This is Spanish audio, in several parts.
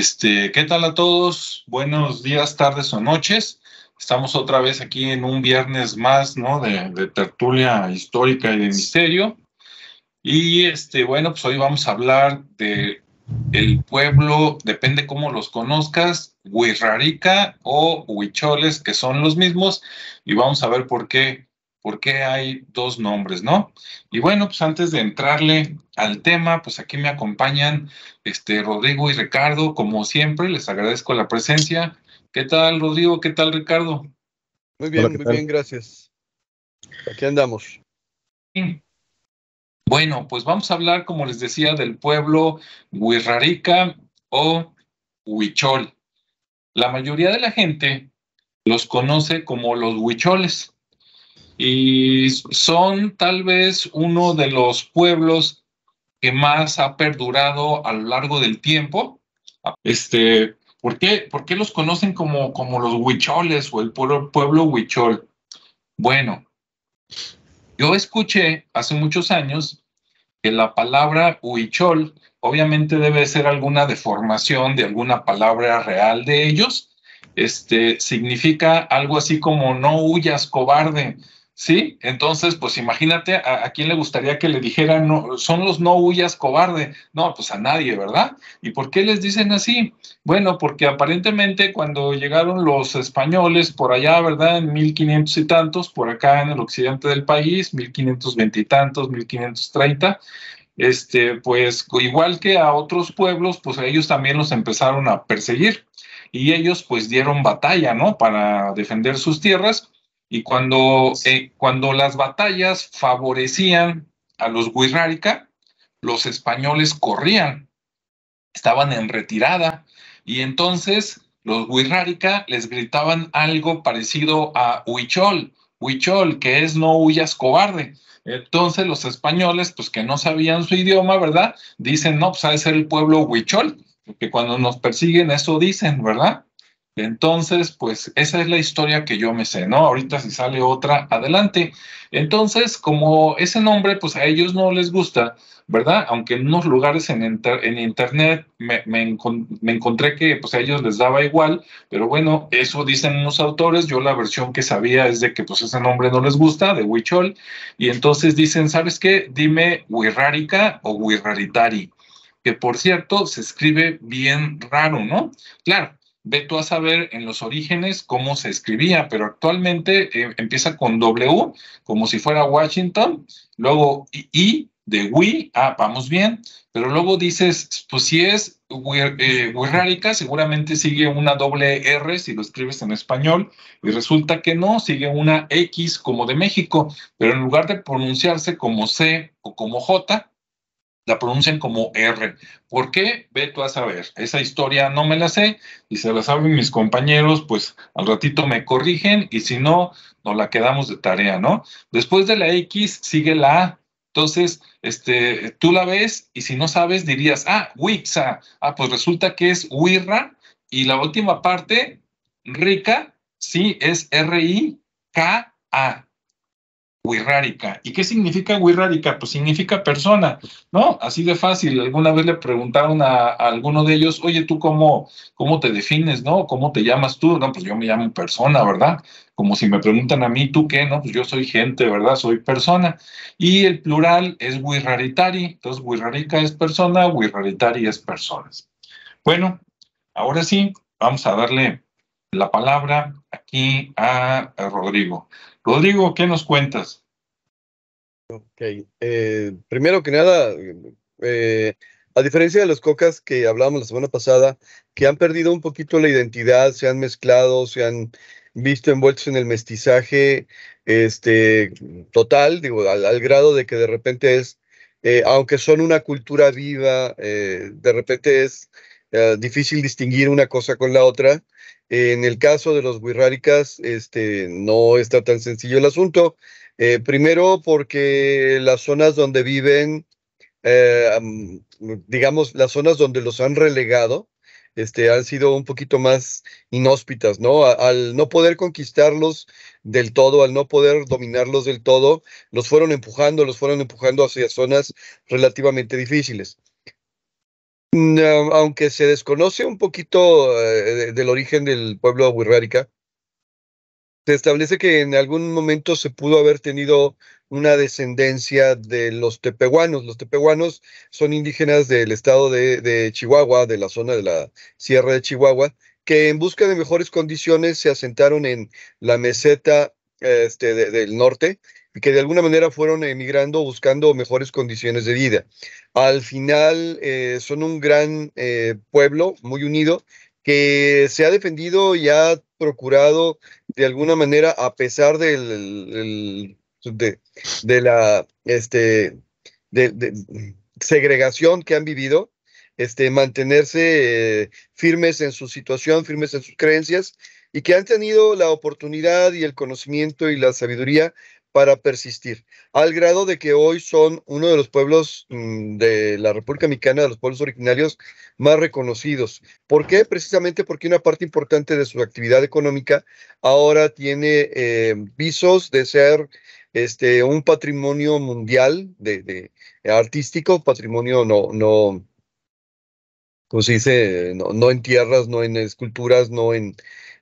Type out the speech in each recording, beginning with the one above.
Este, ¿qué tal a todos? Buenos días, tardes o noches. Estamos otra vez aquí en un viernes más, ¿no? De, tertulia histórica y de misterio. Y este, bueno, pues hoy vamos a hablar de el pueblo, depende cómo los conozcas, Huirrarica o Huicholes, que son los mismos, y vamos a ver por qué por qué hay dos nombres, ¿no? Y bueno, pues antes de entrarle al tema, pues aquí me acompañan este Rodrigo y Ricardo, como siempre, les agradezco la presencia. ¿Qué tal, Rodrigo? ¿Qué tal, Ricardo? Muy bien, muy bien, gracias. Aquí andamos. Bueno, pues vamos a hablar, como les decía, del pueblo Huirrarica o Huichol. La mayoría de la gente los conoce como los huicholes, y son tal vez uno de los pueblos que más ha perdurado a lo largo del tiempo. Este, ¿por, qué, los conocen como, como los huicholes o el pueblo, pueblo huichol? Bueno, yo escuché hace muchos años que la palabra huichol obviamente debe ser alguna deformación de alguna palabra real de ellos. Este significa algo así como no huyas cobarde, ¿sí? Entonces, pues imagínate a, quién le gustaría que le dijeran, no, son los no huyas cobarde. No, pues a nadie, ¿verdad? ¿Y por qué les dicen así? Bueno, porque aparentemente cuando llegaron los españoles por allá, ¿verdad? En 1500 y tantos, por acá en el occidente del país, 1520 y tantos, 1530. Este, pues igual que a otros pueblos, pues ellos también los empezaron a perseguir y ellos pues dieron batalla, ¿no? Para defender sus tierras y cuando, eh, cuando las batallas favorecían a los Guirrárica, los españoles corrían, estaban en retirada, y entonces los Guirrárica les gritaban algo parecido a Huichol, Huichol, que es no huyas cobarde. Entonces los españoles, pues que no sabían su idioma, ¿verdad? Dicen, no, pues ha ser el pueblo Huichol, que cuando nos persiguen eso dicen, ¿verdad? Entonces, pues esa es la historia que yo me sé, ¿no? Ahorita si sale otra, adelante. Entonces, como ese nombre, pues a ellos no les gusta, ¿verdad? Aunque en unos lugares en, en internet me, encontré que pues a ellos les daba igual, pero bueno, eso dicen unos autores, yo la versión que sabía es de que pues ese nombre no les gusta, de Huichol, y entonces dicen, ¿sabes qué? Dime huirrarica o huirraritari. que por cierto se escribe bien raro, ¿no? Claro ve tú a saber en los orígenes cómo se escribía, pero actualmente eh, empieza con W, como si fuera Washington, luego I de we, ah, vamos bien, pero luego dices, pues si es eh, seguramente sigue una doble R si lo escribes en español, y resulta que no, sigue una X como de México, pero en lugar de pronunciarse como C o como J, la pronuncian como R. ¿Por qué? Ve tú a saber. Esa historia no me la sé y se la saben mis compañeros, pues al ratito me corrigen y si no, nos la quedamos de tarea, ¿no? Después de la X sigue la A. Entonces, este, tú la ves y si no sabes dirías, ah, Wixa, ah, pues resulta que es Wirra y la última parte, Rica, sí, es R-I-K-A. Wirrárica. ¿Y qué significa Wirrárica? Pues significa persona, ¿no? Así de fácil. Alguna vez le preguntaron a, alguno de ellos, oye, ¿tú cómo, cómo te defines, no? ¿Cómo te llamas tú? No, pues yo me llamo persona, ¿verdad? Como si me preguntan a mí, ¿tú qué? No, pues yo soy gente, ¿verdad? Soy persona. Y el plural es Wirraritari. Entonces, Wirrárica es persona, Wirraritari es personas. Bueno, ahora sí, vamos a darle la palabra aquí a, Rodrigo. Rodrigo, ¿qué nos cuentas? Ok, eh, primero que nada, eh, a diferencia de los cocas que hablábamos la semana pasada, que han perdido un poquito la identidad, se han mezclado, se han visto envueltos en el mestizaje este, total, digo, al, grado de que de repente es, eh, aunque son una cultura viva, de repente es eh, difícil distinguir una cosa con la otra. Eh, en el caso de los wixárikas, este, no está tan sencillo el asunto. Eh, primero, porque las zonas donde viven, digamos, las zonas donde los han relegado, este, han sido un poquito más inhóspitas, ¿no? al no poder conquistarlos del todo, al no poder dominarlos del todo, los fueron empujando, los fueron empujando hacia zonas relativamente difíciles aunque se desconoce un poquito eh, del origen del pueblo Wirrárica, se establece que en algún momento se pudo haber tenido una descendencia de los tepehuanos. Los tepehuanos son indígenas del estado de, Chihuahua, de la zona de la Sierra de Chihuahua, que en busca de mejores condiciones se asentaron en la meseta este, del norte que de alguna manera fueron emigrando buscando mejores condiciones de vida. Al final eh, son un gran eh, pueblo muy unido que se ha defendido y ha procurado de alguna manera, a pesar del, de, la este, de, segregación que han vivido, este, mantenerse eh, firmes en su situación, firmes en sus creencias, y que han tenido la oportunidad y el conocimiento y la sabiduría para persistir, al grado de que hoy son uno de los pueblos mm, de la República Mexicana, de los pueblos originarios más reconocidos. ¿Por qué? Precisamente porque una parte importante de su actividad económica ahora tiene eh, visos de ser este, un patrimonio mundial de, artístico, patrimonio no, no, se dice, no en tierras, no en esculturas, no en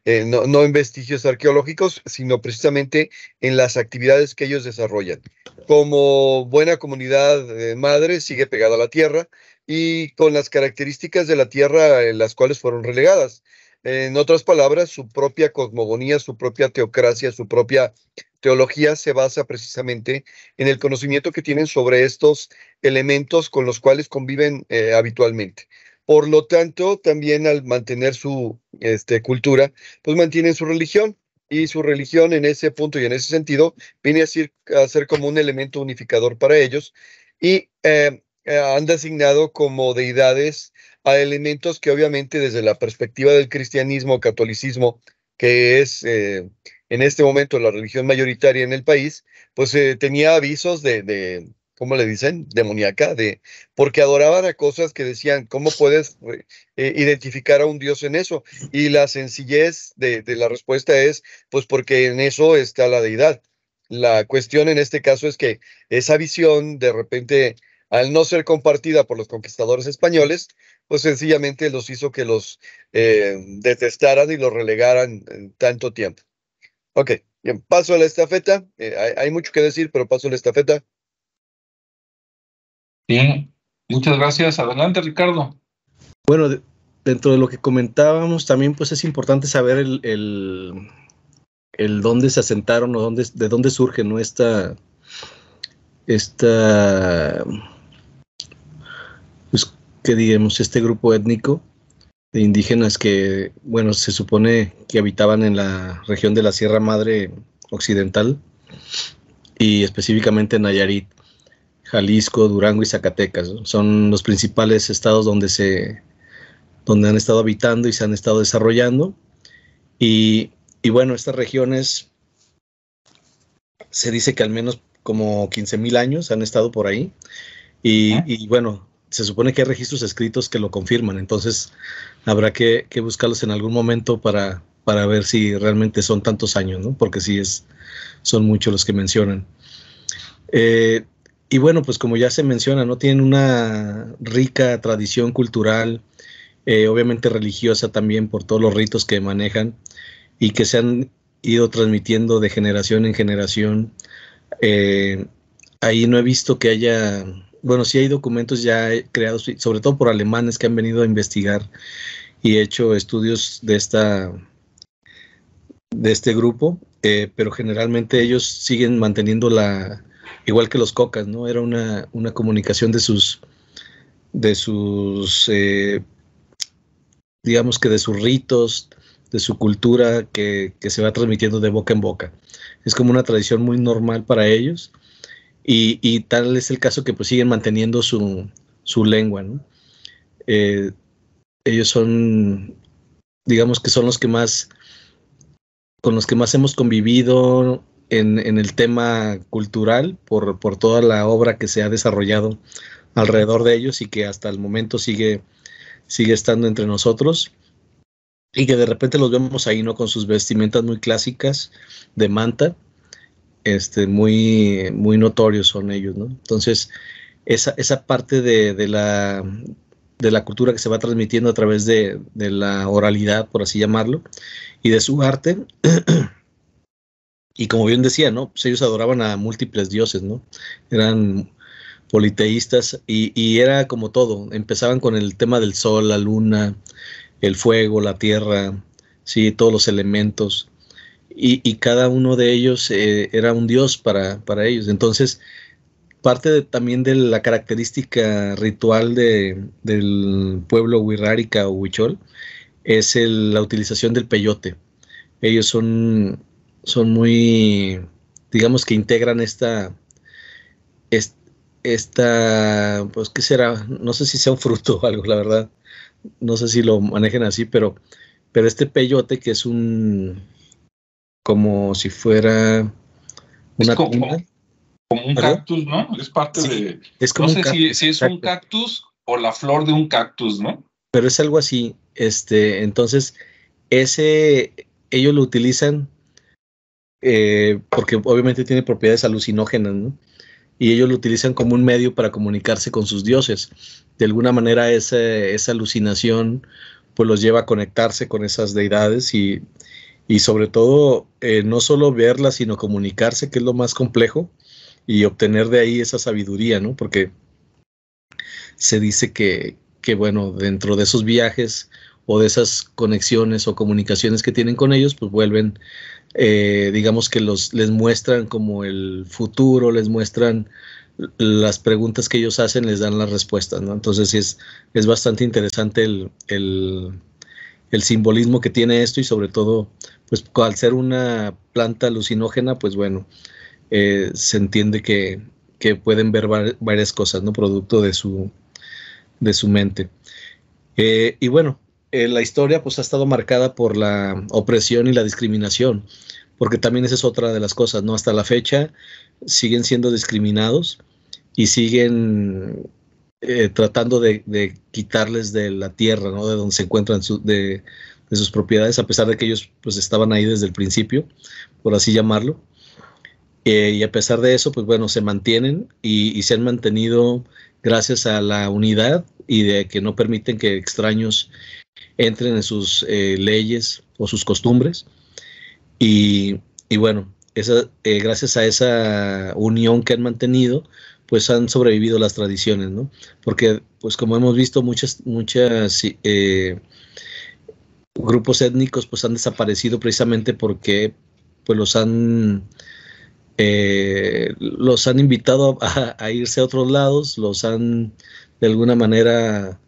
eh, no, en vestigios arqueológicos, sino precisamente en las actividades que ellos desarrollan. Como buena comunidad eh, madre, sigue pegada a la tierra y con las características de la tierra en eh, las cuales fueron relegadas. En otras palabras, su propia cosmogonía, su propia teocracia, su propia teología se basa precisamente en el conocimiento que tienen sobre estos elementos con los cuales conviven habitualmente. Por lo tanto, también al mantener su este, cultura, pues mantienen su religión y su religión en ese punto y en ese sentido viene a ser, como un elemento unificador para ellos y em, eh, han designado como deidades a elementos que obviamente desde la perspectiva del cristianismo, catolicismo, que es eh, en este momento la religión mayoritaria en el país, pues eh, tenía avisos de, ¿cómo le dicen? Demoníaca, de, porque adoraban a cosas que decían, ¿cómo puedes eh, identificar a un Dios en eso? Y la sencillez de, la respuesta es, pues porque en eso está la deidad. La cuestión en este caso es que esa visión, de repente, al no ser compartida por los conquistadores españoles, pues sencillamente los hizo que los eh, detestaran y los relegaran en eh, tanto tiempo. Ok, bien, paso a la estafeta. hay, hay mucho que decir, pero paso a la estafeta. Bien, muchas gracias. Adelante, Ricardo. Bueno, dentro de lo que comentábamos, también pues es importante saber el, el, dónde se asentaron o dónde, de dónde surge ¿no? esta, pues, que digamos, este grupo étnico de indígenas que, bueno, se supone que habitaban en la región de la Sierra Madre Occidental y específicamente en Nayarit. Jalisco, Durango y Zacatecas. Son los principales estados donde se donde han estado habitando y se han estado desarrollando. Y, bueno, estas regiones se dice que al menos como mil años han estado por ahí. Ah. Y, bueno, se supone que hay registros escritos que lo confirman, entonces habrá que, buscarlos en algún momento para, para, ver si realmente son tantos años, ¿no? Porque sí es, son muchos los que mencionan. Eh, y bueno, pues como ya se menciona, ¿no? Tienen una rica tradición cultural, eh, obviamente religiosa también por todos los ritos que manejan y que se han ido transmitiendo de generación en generación. Eh, ahí no he visto que haya, bueno, sí hay documentos ya creados, sobre todo por alemanes que han venido a investigar y hecho estudios de esta de este grupo, eh, pero generalmente ellos siguen manteniendo la, igual que los cocas, ¿no? Era una, comunicación de sus, de sus, eh, digamos que de sus ritos, de su cultura que, se va transmitiendo de boca en boca. Es como una tradición muy normal para ellos y, tal es el caso que pues siguen manteniendo su, su lengua, eh, ellos son, digamos que son los que más, con los que más hemos convivido, en, el tema cultural por, por, toda la obra que se ha desarrollado alrededor de ellos y que hasta el momento sigue, sigue estando entre nosotros y que de repente los vemos ahí, ¿no? Con sus vestimentas muy clásicas de manta, este, muy, muy notorios son ellos, ¿no? Entonces, esa, esa parte de, de, la, de la cultura que se va transmitiendo a través de, de la oralidad, por así llamarlo, y de su arte, Y como bien decía, ¿no? Pues, ellos adoraban a múltiples dioses, ¿no? Eran politeístas y, era como todo. Empezaban con el tema del sol, la luna, el fuego, la tierra, sí, todos los elementos. Y, cada uno de ellos eh, era un dios para, ellos. Entonces, parte de, también de la característica ritual del pueblo huirrárica o huichol es la utilización del peyote. Ellos son son muy, digamos que integran esta, esta, pues qué será, no sé si sea un fruto o algo, la verdad, no sé si lo manejen así, pero, pero este peyote que es un, como si fuera una... Como, un cactus, ¿no? Es parte de... no sé si, es un cactus o la flor de un cactus, ¿no? Pero es algo así, este, entonces, ese, ellos lo utilizan eh, porque obviamente tiene propiedades alucinógenas, ¿no? Y ellos lo utilizan como un medio para comunicarse con sus dioses. De alguna manera esa, esa alucinación pues los lleva a conectarse con esas deidades y, sobre todo eh, no solo verlas, sino comunicarse, que es lo más complejo, y obtener de ahí esa sabiduría, ¿no? Porque se dice que, que, bueno, dentro de esos viajes o de esas conexiones o comunicaciones que tienen con ellos, pues vuelven eh, digamos que los, les muestran como el futuro, les muestran las preguntas que ellos hacen, les dan las respuestas, ¿no? Entonces es, es bastante interesante el, simbolismo que tiene esto y sobre todo, pues al ser una planta alucinógena, pues bueno, eh, se entiende que, pueden ver varias cosas, ¿no? Producto de su, de su mente. Eh, y bueno, eh, la historia pues ha estado marcada por la opresión y la discriminación, porque también esa es otra de las cosas, ¿no? Hasta la fecha siguen siendo discriminados y siguen eh, tratando de, quitarles de la tierra, ¿no? De donde se encuentran de, sus propiedades, a pesar de que ellos pues estaban ahí desde el principio, por así llamarlo. Eh, y a pesar de eso, pues bueno, se mantienen y se han mantenido gracias a la unidad y de que no permiten que extraños entren en sus eh, leyes o sus costumbres. Y, bueno, eh, gracias a esa unión que han mantenido, pues han sobrevivido las tradiciones, ¿no? Porque, pues como hemos visto, muchas, muchas eh, grupos étnicos pues han desaparecido precisamente porque pues los han los han invitado a, irse a otros lados, los han de alguna manera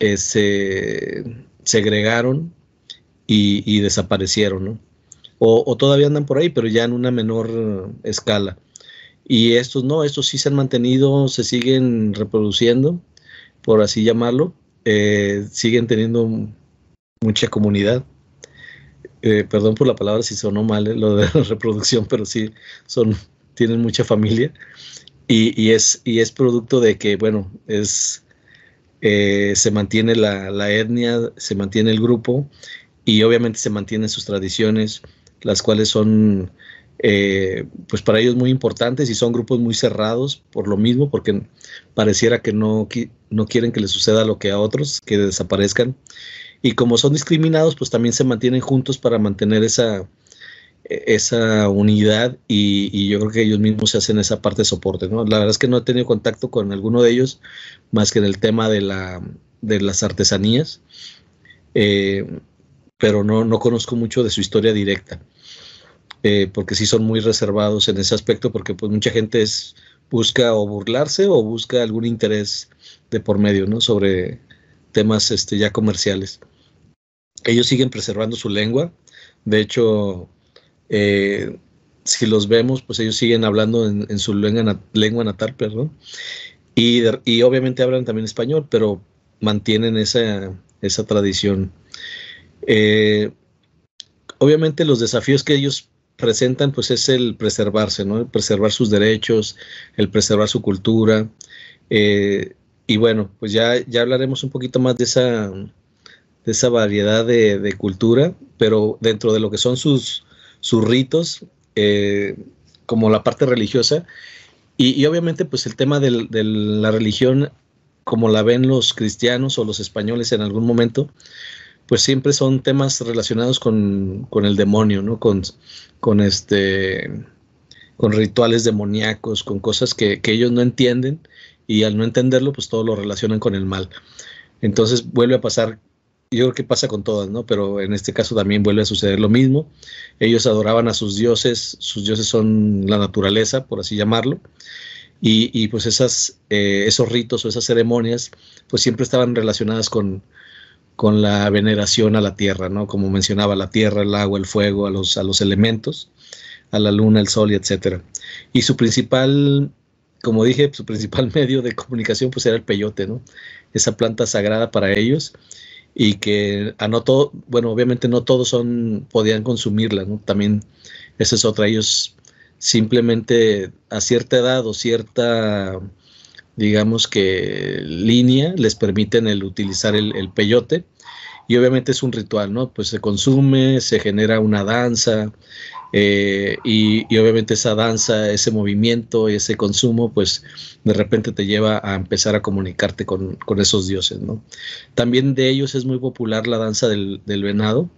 eh, se segregaron y, desaparecieron, ¿no? O, todavía andan por ahí, pero ya en una menor escala. Y estos no, estos sí se han mantenido, se siguen reproduciendo, por así llamarlo, eh, siguen teniendo mucha comunidad. Eh, perdón por la palabra si sonó mal lo de la reproducción, pero sí son, tienen mucha familia. Y, es, y es producto de que, bueno, es eh, se mantiene la, etnia, se mantiene el grupo y obviamente se mantienen sus tradiciones, las cuales son, eh, pues para ellos muy importantes y son grupos muy cerrados por lo mismo, porque pareciera que no, no quieren que les suceda lo que a otros, que desaparezcan. Y como son discriminados, pues también se mantienen juntos para mantener esa, esa unidad y, yo creo que ellos mismos se hacen esa parte de soporte. ¿no? La verdad es que no he tenido contacto con alguno de ellos más que en el tema de, la, de las artesanías, eh, pero no, no, conozco mucho de su historia directa, eh, porque sí son muy reservados en ese aspecto, porque pues mucha gente busca o burlarse o busca algún interés de por medio ¿no? sobre temas este, ya comerciales. Ellos siguen preservando su lengua. De hecho, eh, si los vemos, pues ellos siguen hablando en, su lengua, lengua, natal, perdón. Y, obviamente hablan también español, pero mantienen esa, tradición. Eh, obviamente los desafíos que ellos presentan, pues es el preservarse, preservar sus derechos, el preservar su cultura. Eh, y bueno, pues ya, ya hablaremos un poquito más de esa, esa variedad de cultura, pero dentro de lo que son sus, sus ritos, eh, como la parte religiosa. Y, obviamente, pues el tema de la religión, como la ven los cristianos o los españoles en algún momento, pues siempre son temas relacionados con, el demonio, ¿no? Con, este con rituales demoníacos, con cosas que, que, ellos no entienden y al no entenderlo, pues todo lo relacionan con el mal. Entonces vuelve a pasar yo creo que pasa con todas, ¿no? Pero en este caso también vuelve a suceder lo mismo. Ellos adoraban a sus dioses, sus dioses son la naturaleza, por así llamarlo. Y, pues eh, esos ritos o esas ceremonias, pues siempre estaban relacionadas con, con la veneración a la tierra, ¿no? Como mencionaba, la tierra, el agua, el fuego, a los, a los elementos, a la luna, el sol, y etcétera. Y su principal como dije, su principal medio de comunicación pues era el peyote, ¿no? Esa planta sagrada para ellos y que a no todo, bueno, obviamente no todos son, podían consumirla, ¿no? También esa es otra, ellos simplemente a cierta edad o cierta, digamos que línea, les permiten el utilizar el, el peyote y obviamente es un ritual, ¿no? Pues se consume, se genera una danza, eh, y, obviamente esa danza, ese movimiento y ese consumo, pues de repente te lleva a empezar a comunicarte con, esos dioses, ¿no? También de ellos es muy popular la danza del, venado,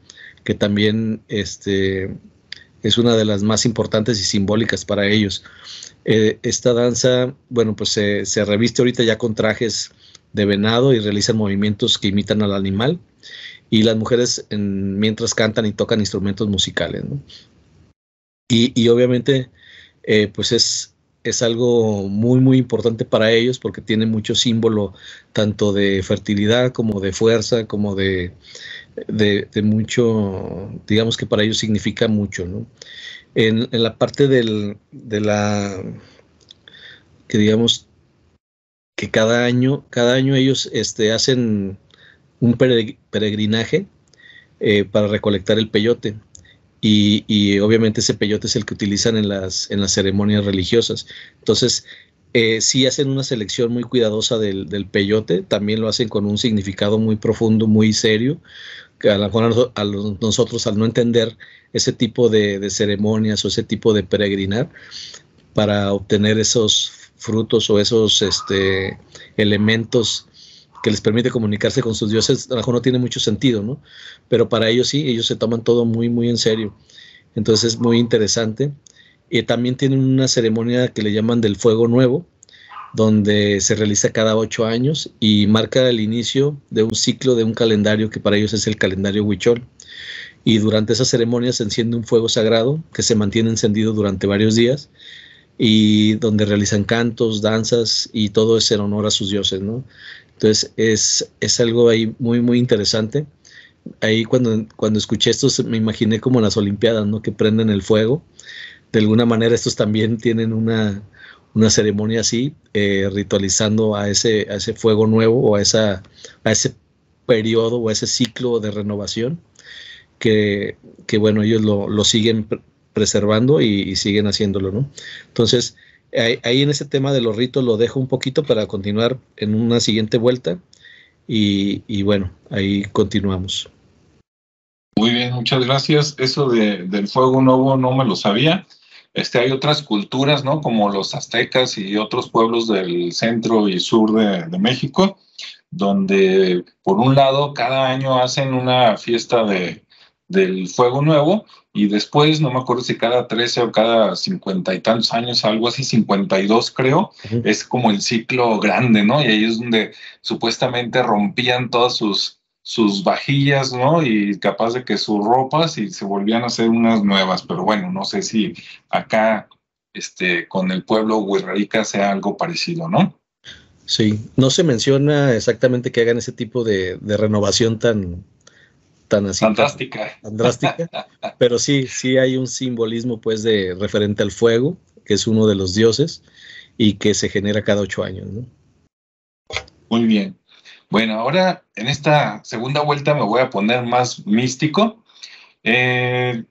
que también este, es una de las más importantes y simbólicas para ellos. Eh, esta danza, bueno, pues se, reviste ahorita ya con trajes de venado y realizan movimientos que imitan al animal. Y las mujeres mientras cantan y tocan instrumentos musicales. ¿no? Y, obviamente, eh, pues es, es algo muy, muy importante para ellos porque tiene mucho símbolo tanto de fertilidad como de fuerza, como de, de, mucho, digamos que para ellos significa mucho. En, la parte del, de la, que digamos, que cada año, cada año ellos este, hacen un peregrinaje eh, para recolectar el peyote y, obviamente ese peyote es el que utilizan en las, en las ceremonias religiosas. Entonces, si eh, sí hacen una selección muy cuidadosa del, peyote, también lo hacen con un significado muy profundo, muy serio, que a lo mejor nosotros al no entender ese tipo de, ceremonias o ese tipo de peregrinar, para obtener esos frutos o esos este, elementos que les permite comunicarse con sus dioses, a lo no tiene mucho sentido, ¿no? Pero para ellos sí, ellos se toman todo muy, muy en serio. Entonces es muy interesante. y eh, también tienen una ceremonia que le llaman del Fuego Nuevo, donde se realiza cada ocho años y marca el inicio de un ciclo de un calendario que para ellos es el calendario Huichol. Y durante esa ceremonia se enciende un fuego sagrado que se mantiene encendido durante varios días y donde realizan cantos, danzas y todo es en honor a sus dioses, ¿no? Entonces es, algo ahí muy, muy interesante. Ahí cuando, cuando escuché esto me imaginé como las Olimpiadas, ¿no? Que prenden el fuego. De alguna manera estos también tienen una, ceremonia así, eh, ritualizando a ese, a ese fuego nuevo o a, esa, a ese periodo o a ese ciclo de renovación que, bueno, ellos lo, lo siguen preservando y, y, siguen haciéndolo, ¿no? Entonces, ahí, en ese tema de los ritos lo dejo un poquito para continuar en una siguiente vuelta. Y, bueno, ahí continuamos. Muy bien, muchas gracias. Eso del fuego nuevo no me lo sabía. Este, hay otras culturas, ¿no? Como los aztecas y otros pueblos del centro y sur de, México, donde por un lado cada año hacen una fiesta del fuego nuevo y después, no me acuerdo si cada 13 o cada 50 y tantos años, algo así, 52 creo, es como el ciclo grande, ¿no? Y ahí es donde supuestamente rompían todas sus, sus vajillas, ¿no? Y capaz de que sus ropas y se volvían a hacer unas nuevas. Pero bueno, no sé si acá este, con el pueblo Huirrarica sea algo parecido, ¿no? Sí, no se menciona exactamente que hagan ese tipo de, de renovación tan, tan pero sí, sí hay un simbolismo pues de referente al fuego, que es uno de los dioses y que se genera cada ocho años. Muy bien. Bueno, ahora en esta segunda vuelta me voy a poner más místico. Eh,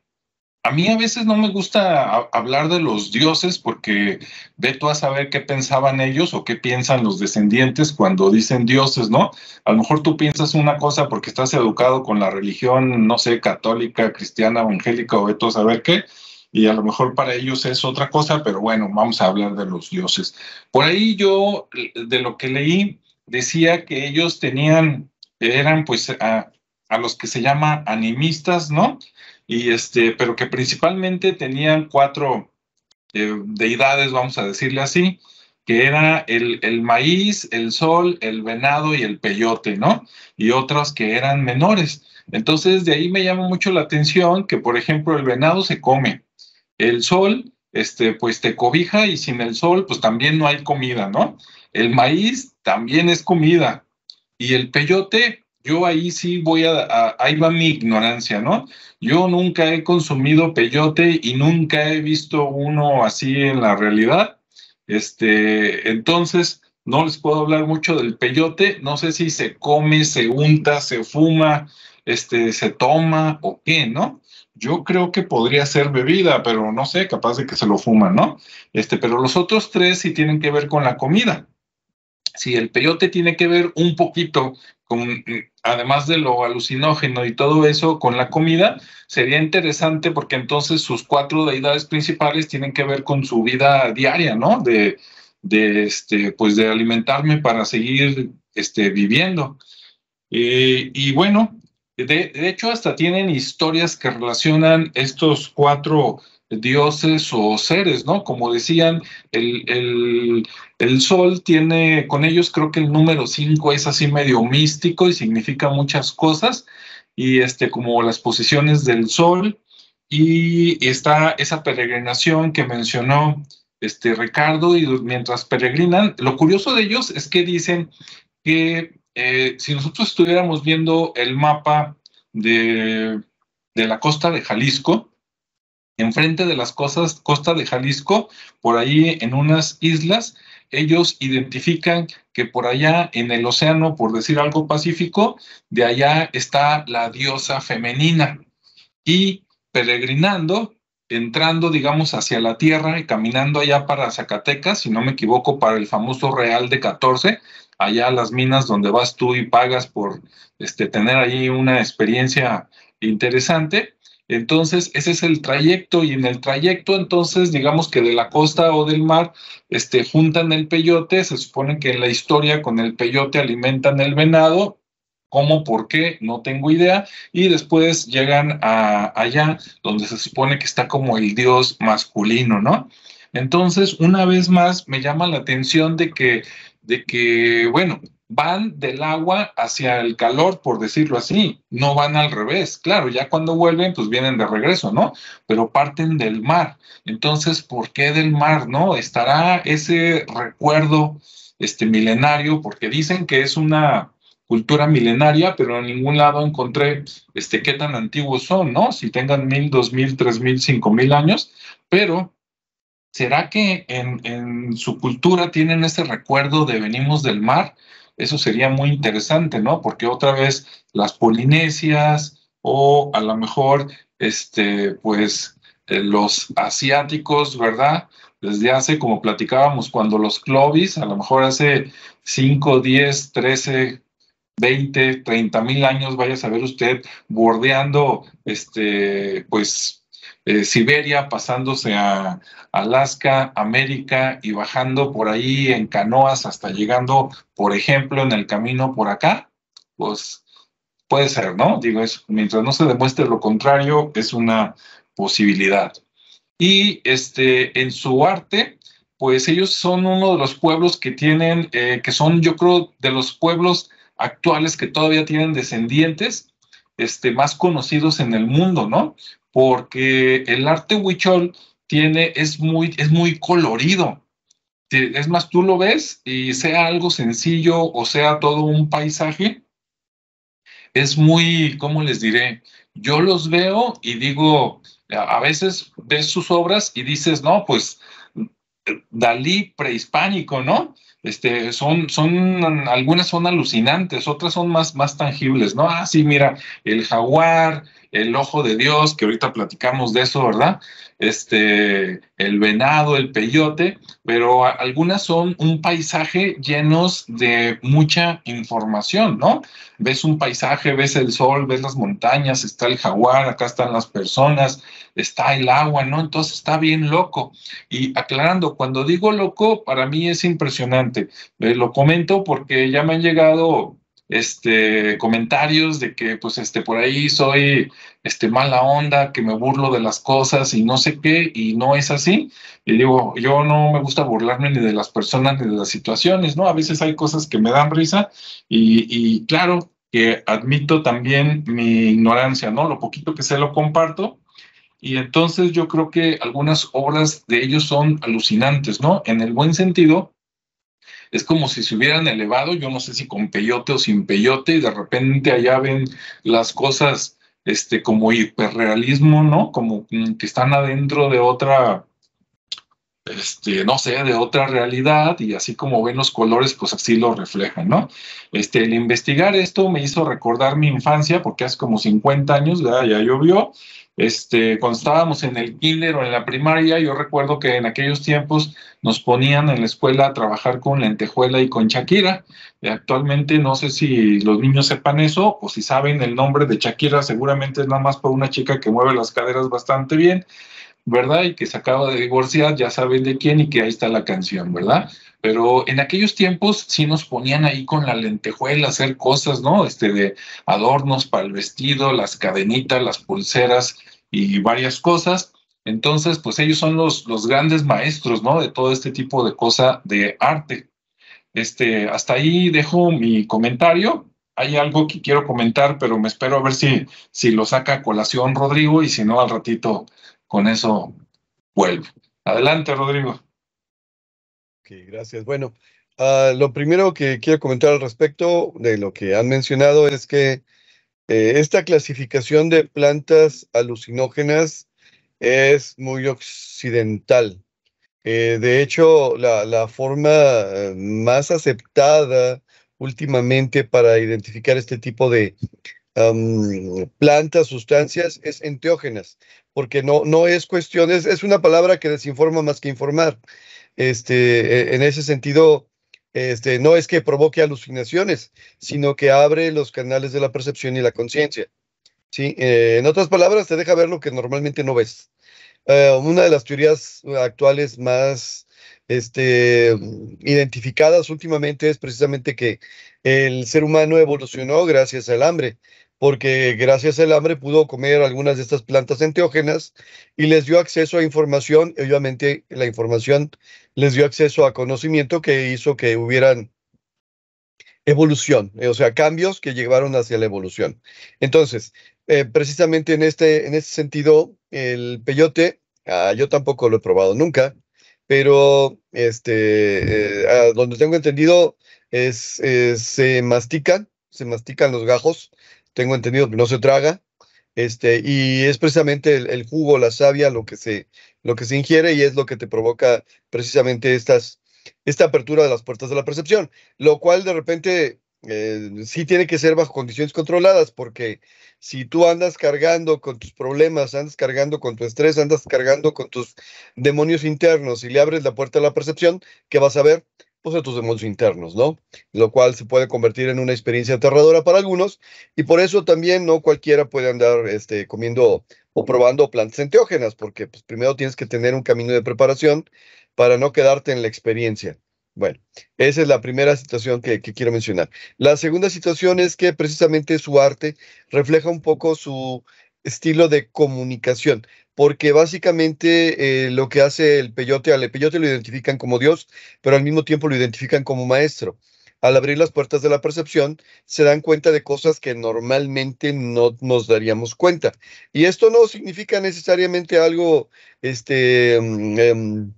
a mí a veces no me gusta hablar de los dioses porque ve a saber qué pensaban ellos o qué piensan los descendientes cuando dicen dioses, ¿no? A lo mejor tú piensas una cosa porque estás educado con la religión, no sé, católica, cristiana, evangélica o ve a saber qué, y a lo mejor para ellos es otra cosa, pero bueno, vamos a hablar de los dioses. Por ahí yo, de lo que leí, decía que ellos tenían, eran pues a los que se llama animistas, ¿no? Y este, pero que principalmente tenían cuatro eh, deidades, vamos a decirle así, que era el, maíz, el sol, el venado y el peyote, ¿no? Y otras que eran menores. Entonces, de ahí me llama mucho la atención que, por ejemplo, el venado se come, el sol, este, pues te cobija y sin el sol, pues también no hay comida, ¿no? El maíz también es comida y el peyote, yo ahí sí voy a, ahí va mi ignorancia, ¿no? Yo nunca he consumido peyote y nunca he visto uno así en la realidad. Este, entonces, no les puedo hablar mucho del peyote, no sé si se come, se unta, se fuma, este, se toma o qué, ¿no? Yo creo que podría ser bebida, pero no sé, capaz de que se lo fuman, ¿no? Este, pero los otros tres sí tienen que ver con la comida. Si el peyote tiene que ver un poquito con además de lo alucinógeno y todo eso con la comida, sería interesante porque entonces sus cuatro deidades principales tienen que ver con su vida diaria, ¿no? De, este, pues de alimentarme para seguir este, viviendo. y bueno, de, hecho hasta tienen historias que relacionan estos cuatro dioses o seres, ¿no? Como decían, el, sol tiene, con ellos creo que el número 5 es así medio místico y significa muchas cosas, y este, como las posiciones del sol, y está esa peregrinación que mencionó este Ricardo, y mientras peregrinan, lo curioso de ellos es que dicen que eh, si nosotros estuviéramos viendo el mapa de, de la costa de Jalisco, enfrente de las costas, costa de Jalisco, por ahí en unas islas, ellos identifican que por allá en el océano, por decir algo pacífico, de allá está la diosa femenina. Y peregrinando, entrando, digamos, hacia la tierra y caminando allá para Zacatecas, si no me equivoco, para el famoso Real de 14, allá a las minas donde vas tú y pagas por este, tener allí una experiencia interesante, entonces, ese es el trayecto y en el trayecto, entonces, digamos que de la costa o del mar, este, juntan el peyote, se supone que en la historia con el peyote alimentan el venado, cómo, por qué, no tengo idea, y después llegan a, allá donde se supone que está como el dios masculino, ¿no? Entonces, una vez más, me llama la atención de que, de que, bueno, van del agua hacia el calor, por decirlo así, no van al revés. Claro, ya cuando vuelven, pues vienen de regreso, ¿no? Pero parten del mar. Entonces, ¿por qué del mar, no? Estará ese recuerdo este milenario, porque dicen que es una cultura milenaria, pero en ningún lado encontré este qué tan antiguos son, ¿no? Si tengan mil, dos mil, tres mil, cinco mil años, pero ¿será que en, en su cultura tienen ese recuerdo de venimos del mar? Eso sería muy interesante, ¿no? Porque otra vez las Polinesias o a lo mejor, este, pues, eh, los asiáticos, ¿verdad? Desde hace, como platicábamos, cuando los Clovis, a lo mejor hace 5, 10, 13, 20, 30 mil años, vaya a saber usted, bordeando, este, pues, eh, Siberia, pasándose a Alaska, América y bajando por ahí en canoas hasta llegando, por ejemplo, en el camino por acá, pues puede ser, ¿no? Digo, eso. mientras no se demuestre lo contrario, es una posibilidad. Y este, en su arte, pues ellos son uno de los pueblos que tienen, eh, que son yo creo de los pueblos actuales que todavía tienen descendientes este, más conocidos en el mundo, ¿no? porque el arte huichol tiene, es muy, es muy colorido. Es más, tú lo ves y sea algo sencillo o sea todo un paisaje, es muy, ¿cómo les diré? Yo los veo y digo, a veces ves sus obras y dices, no, pues Dalí prehispánico, ¿no? Este, son, son, algunas son alucinantes, otras son más, más tangibles, ¿no? Ah, sí, mira, el jaguar, el ojo de Dios, que ahorita platicamos de eso, ¿verdad? Este, el venado, el peyote, pero algunas son un paisaje llenos de mucha información, ¿no? Ves un paisaje, ves el sol, ves las montañas, está el jaguar, acá están las personas, está el agua, ¿no? Entonces está bien loco. Y aclarando, cuando digo loco, para mí es impresionante. Eh, lo comento porque ya me han llegado este, comentarios de que pues este, por ahí soy este, mala onda, que me burlo de las cosas y no sé qué, y no es así. Y digo, yo no me gusta burlarme ni de las personas ni de las situaciones, ¿no? A veces hay cosas que me dan risa y, y claro que admito también mi ignorancia, ¿no? Lo poquito que se lo comparto y entonces yo creo que algunas obras de ellos son alucinantes, ¿no? En el buen sentido, es como si se hubieran elevado, yo no sé si con peyote o sin peyote, y de repente allá ven las cosas este, como hiperrealismo, ¿no? Como que están adentro de otra, este, no sé, de otra realidad y así como ven los colores, pues así lo reflejan, ¿no? Este, el investigar esto me hizo recordar mi infancia, porque hace como 50 años, ya, ya llovió, este, cuando estábamos en el kinder o en la primaria, yo recuerdo que en aquellos tiempos nos ponían en la escuela a trabajar con lentejuela y con Shakira. Y actualmente no sé si los niños sepan eso o si saben el nombre de Shakira, seguramente es nada más por una chica que mueve las caderas bastante bien, ¿verdad? Y que se acaba de divorciar, ya saben de quién y que ahí está la canción, ¿verdad? pero en aquellos tiempos sí nos ponían ahí con la lentejuela hacer cosas, ¿no? Este de adornos para el vestido, las cadenitas, las pulseras y varias cosas. Entonces, pues ellos son los, los grandes maestros, ¿no? De todo este tipo de cosa de arte. Este, hasta ahí dejo mi comentario. Hay algo que quiero comentar, pero me espero a ver si, si lo saca colación Rodrigo y si no, al ratito con eso vuelvo. Adelante, Rodrigo. Ok, gracias. Bueno, ah, lo primero que quiero comentar al respecto de lo que han mencionado es que eh, esta clasificación de plantas alucinógenas es muy occidental. Eh, de hecho, la, forma eh, más aceptada últimamente para identificar este tipo de plantas, sustancias, es enteógenas, porque no, no es cuestión, es una palabra que desinforma más que informar este, en ese sentido, este, no es que provoque alucinaciones, sino que abre los canales de la percepción y la conciencia. Eh, en otras palabras, te deja ver lo que normalmente no ves. Eh, una de las teorías actuales más este, identificadas últimamente es precisamente que el ser humano evolucionó gracias al hambre, porque gracias al hambre pudo comer algunas de estas plantas enteógenas y les dio acceso a información, obviamente la información les dio acceso a conocimiento que hizo que hubieran evolución, eh, o sea, cambios que llevaron hacia la evolución. Entonces, eh, precisamente en este, en este sentido, el peyote, ah, yo tampoco lo he probado nunca, pero este, eh, donde tengo entendido es, se mastican, se mastican los gajos, tengo entendido que no se traga, este, y es precisamente el, jugo, la savia, lo que, se, lo que se ingiere y es lo que te provoca precisamente esta apertura de las puertas de la percepción, lo cual de repente eh, sí tiene que ser bajo condiciones controladas, porque si tú andas cargando con tus problemas, andas cargando con tu estrés, andas cargando con tus demonios internos y le abres la puerta a la percepción, ¿qué vas a ver? pues, a tus demonios internos, ¿no? Lo cual se puede convertir en una experiencia aterradora para algunos y por eso también no cualquiera puede andar este, comiendo o probando plantas enteógenas, porque pues, primero tienes que tener un camino de preparación para no quedarte en la experiencia. Bueno, esa es la primera situación que, que, quiero mencionar. La segunda situación es que precisamente su arte refleja un poco su estilo de comunicación, porque básicamente eh, lo que hace el peyote, al peyote lo identifican como Dios, pero al mismo tiempo lo identifican como maestro. Al abrir las puertas de la percepción, se dan cuenta de cosas que normalmente no nos daríamos cuenta. Y esto no significa necesariamente algo, este, mm, em,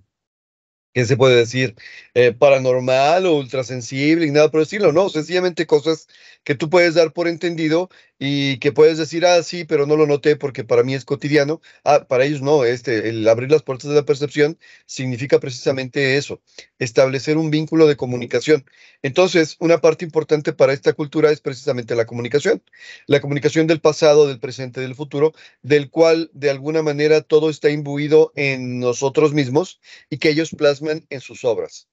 ¿qué se puede decir? Eh, paranormal o ultrasensible y nada por decirlo. no, sencillamente cosas que tú puedes dar por entendido y que puedes decir, ah, sí, pero no lo noté porque para mí es cotidiano. Ah, para ellos no, este, el abrir las puertas de la percepción significa precisamente eso, establecer un vínculo de comunicación. Entonces, una parte importante para esta cultura es precisamente la comunicación, la comunicación del pasado, del presente, del futuro, del cual de alguna manera todo está imbuido en nosotros mismos y que ellos plasman en sus obras.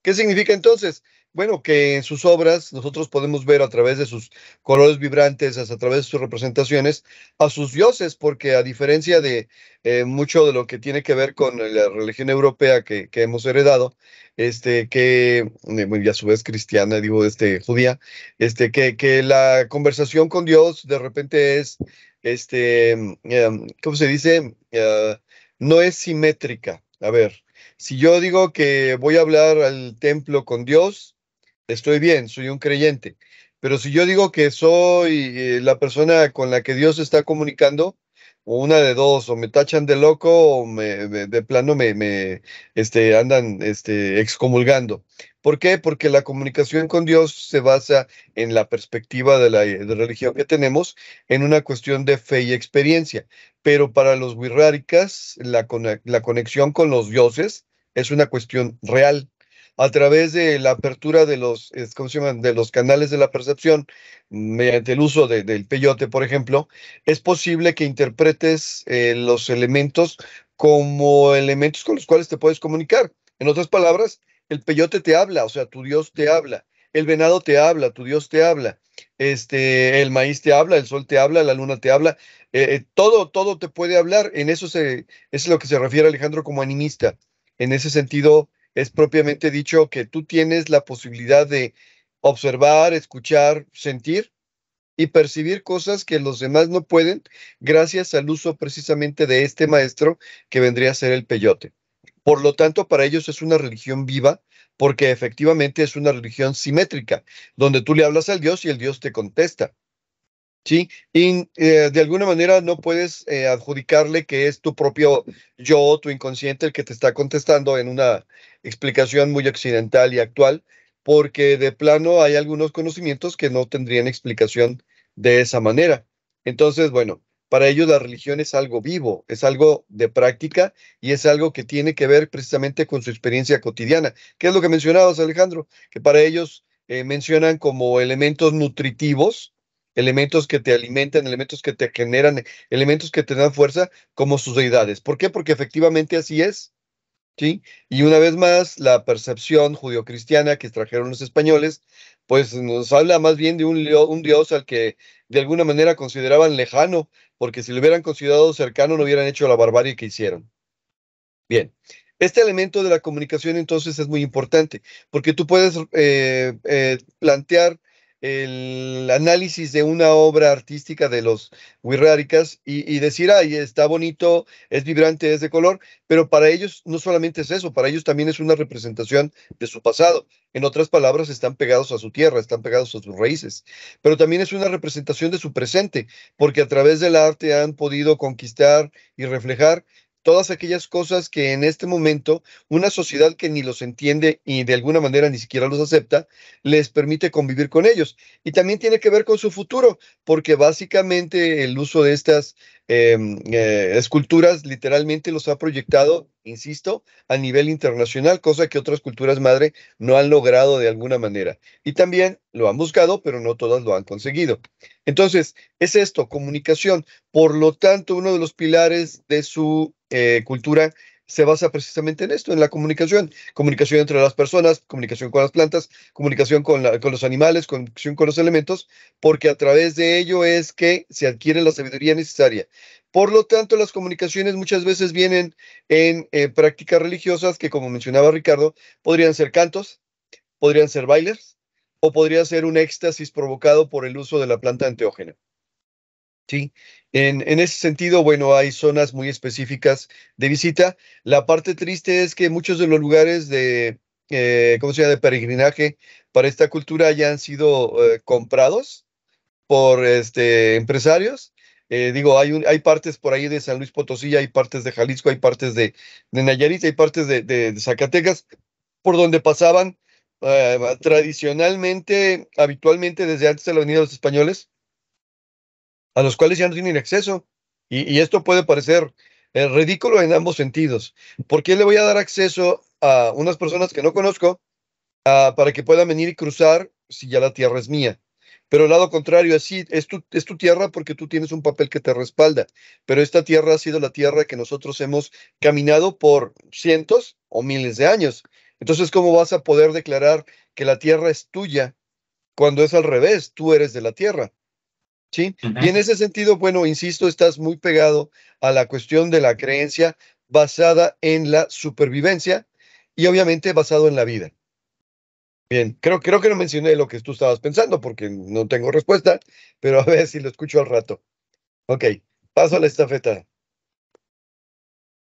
¿Qué significa entonces? bueno, que en sus obras nosotros podemos ver a través de sus colores vibrantes, a través de sus representaciones, a sus dioses, porque a diferencia de eh, mucho de lo que tiene que ver con la religión europea que, hemos heredado, este, que, eh, y a su vez cristiana, digo, este, judía, este, que, la conversación con Dios de repente es, este, mm, em, ¿cómo se dice? Ah, no es simétrica. A ver, si yo digo que voy a hablar al templo con Dios, estoy bien, soy un creyente. Pero si yo digo que soy eh, la persona con la que Dios está comunicando, o una de dos, o me tachan de loco, o de plano me, este, andan este, excomulgando. ¿Por qué? Porque la comunicación con Dios se basa en la perspectiva de la religión que tenemos, en una cuestión de fe y experiencia. Pero para los wirráricas, la conexión con los dioses es una cuestión real, a través de la apertura de los, ¿cómo se de los canales de la percepción, mediante el uso del peyote, por ejemplo, es posible que interpretes eh, los elementos como elementos con los cuales te puedes comunicar. En otras palabras, el peyote te habla, o sea, tu Dios te habla. El venado te habla, tu Dios te habla. Este, el maíz te habla, el sol te habla, la luna te habla. Eh, eh, todo, todo te puede hablar. En eso se, es lo que se refiere Alejandro como animista. En ese sentido, es propiamente dicho que tú tienes la posibilidad de observar, escuchar, sentir y percibir cosas que los demás no pueden gracias al uso precisamente de este maestro que vendría a ser el peyote. Por lo tanto, para ellos es una religión viva porque efectivamente es una religión simétrica, donde tú le hablas al Dios y el Dios te contesta. ¿Sí? Y eh, de alguna manera no puedes eh, adjudicarle que es tu propio yo, tu inconsciente, el que te está contestando en una, explicación muy occidental y actual, porque de plano hay algunos conocimientos que no tendrían explicación de esa manera. Entonces, bueno, para ellos la religión es algo vivo, es algo de práctica y es algo que tiene que ver precisamente con su experiencia cotidiana, ¿Qué es lo que mencionabas, Alejandro, que para ellos eh, mencionan como elementos nutritivos, elementos que te alimentan, elementos que te generan, elementos que te dan fuerza como sus deidades. ¿Por qué? Porque efectivamente así es. Y una vez más, la percepción judio-cristiana que trajeron los españoles, pues nos habla más bien de un, dios al que de alguna manera consideraban lejano, porque si lo hubieran considerado cercano no hubieran hecho la barbarie que hicieron. Bien, este elemento de la comunicación entonces es muy importante, porque tú puedes eh, eh, plantear el análisis de una obra artística de los Wirráricas y, decir, ay, está bonito, es vibrante, es de color, pero para ellos no solamente es eso, para ellos también es una representación de su pasado. En otras palabras, están pegados a su tierra, están pegados a sus raíces, pero también es una representación de su presente, porque a través del arte han podido conquistar y reflejar todas aquellas cosas que en este momento una sociedad que ni los entiende y de alguna manera ni siquiera los acepta, les permite convivir con ellos. Y también tiene que ver con su futuro, porque básicamente el uso de estas em, eh, esculturas literalmente los ha proyectado, insisto, a nivel internacional, cosa que otras culturas madre no han logrado de alguna manera. Y también lo han buscado, pero no todas lo han conseguido. Entonces, es esto, comunicación. Por lo tanto, uno de los pilares de su eh, cultura se basa precisamente en esto, en la comunicación. Comunicación entre las personas, comunicación con las plantas, comunicación con, los animales, comunicación con los elementos, porque a través de ello es que se adquiere la sabiduría necesaria. Por lo tanto, las comunicaciones muchas veces vienen en eh, prácticas religiosas que, como mencionaba Ricardo, podrían ser cantos, podrían ser bailes o podría ser un éxtasis provocado por el uso de la planta anteógena. ¿sí? En, ese sentido, bueno, hay zonas muy específicas de visita. La parte triste es que muchos de los lugares de, eh, ¿cómo se llama?, de peregrinaje para esta cultura ya han sido eh, comprados por este, empresarios. Eh, digo, hay, hay partes por ahí de San Luis Potosí, hay partes de Jalisco, hay partes de, de Nayarit, hay partes de, de Zacatecas, por donde pasaban tradicionalmente, habitualmente desde antes de la venida de los españoles, a los cuales ya no tienen acceso. Y, esto puede parecer eh, ridículo en ambos sentidos. ¿Por qué le voy a dar acceso a unas personas que no conozco ah, para que puedan venir y cruzar si ya la tierra es mía? Pero al lado contrario, así es tu, es tu tierra porque tú tienes un papel que te respalda. Pero esta tierra ha sido la tierra que nosotros hemos caminado por cientos o miles de años. Entonces, ¿cómo vas a poder declarar que la tierra es tuya cuando es al revés? Tú eres de la tierra. ¿sí? Y en ese sentido, bueno, insisto, estás muy pegado a la cuestión de la creencia basada en la supervivencia y obviamente basado en la vida. Bien, creo, creo que no mencioné lo que tú estabas pensando porque no tengo respuesta, pero a ver si lo escucho al rato. Ok, paso a la estafeta.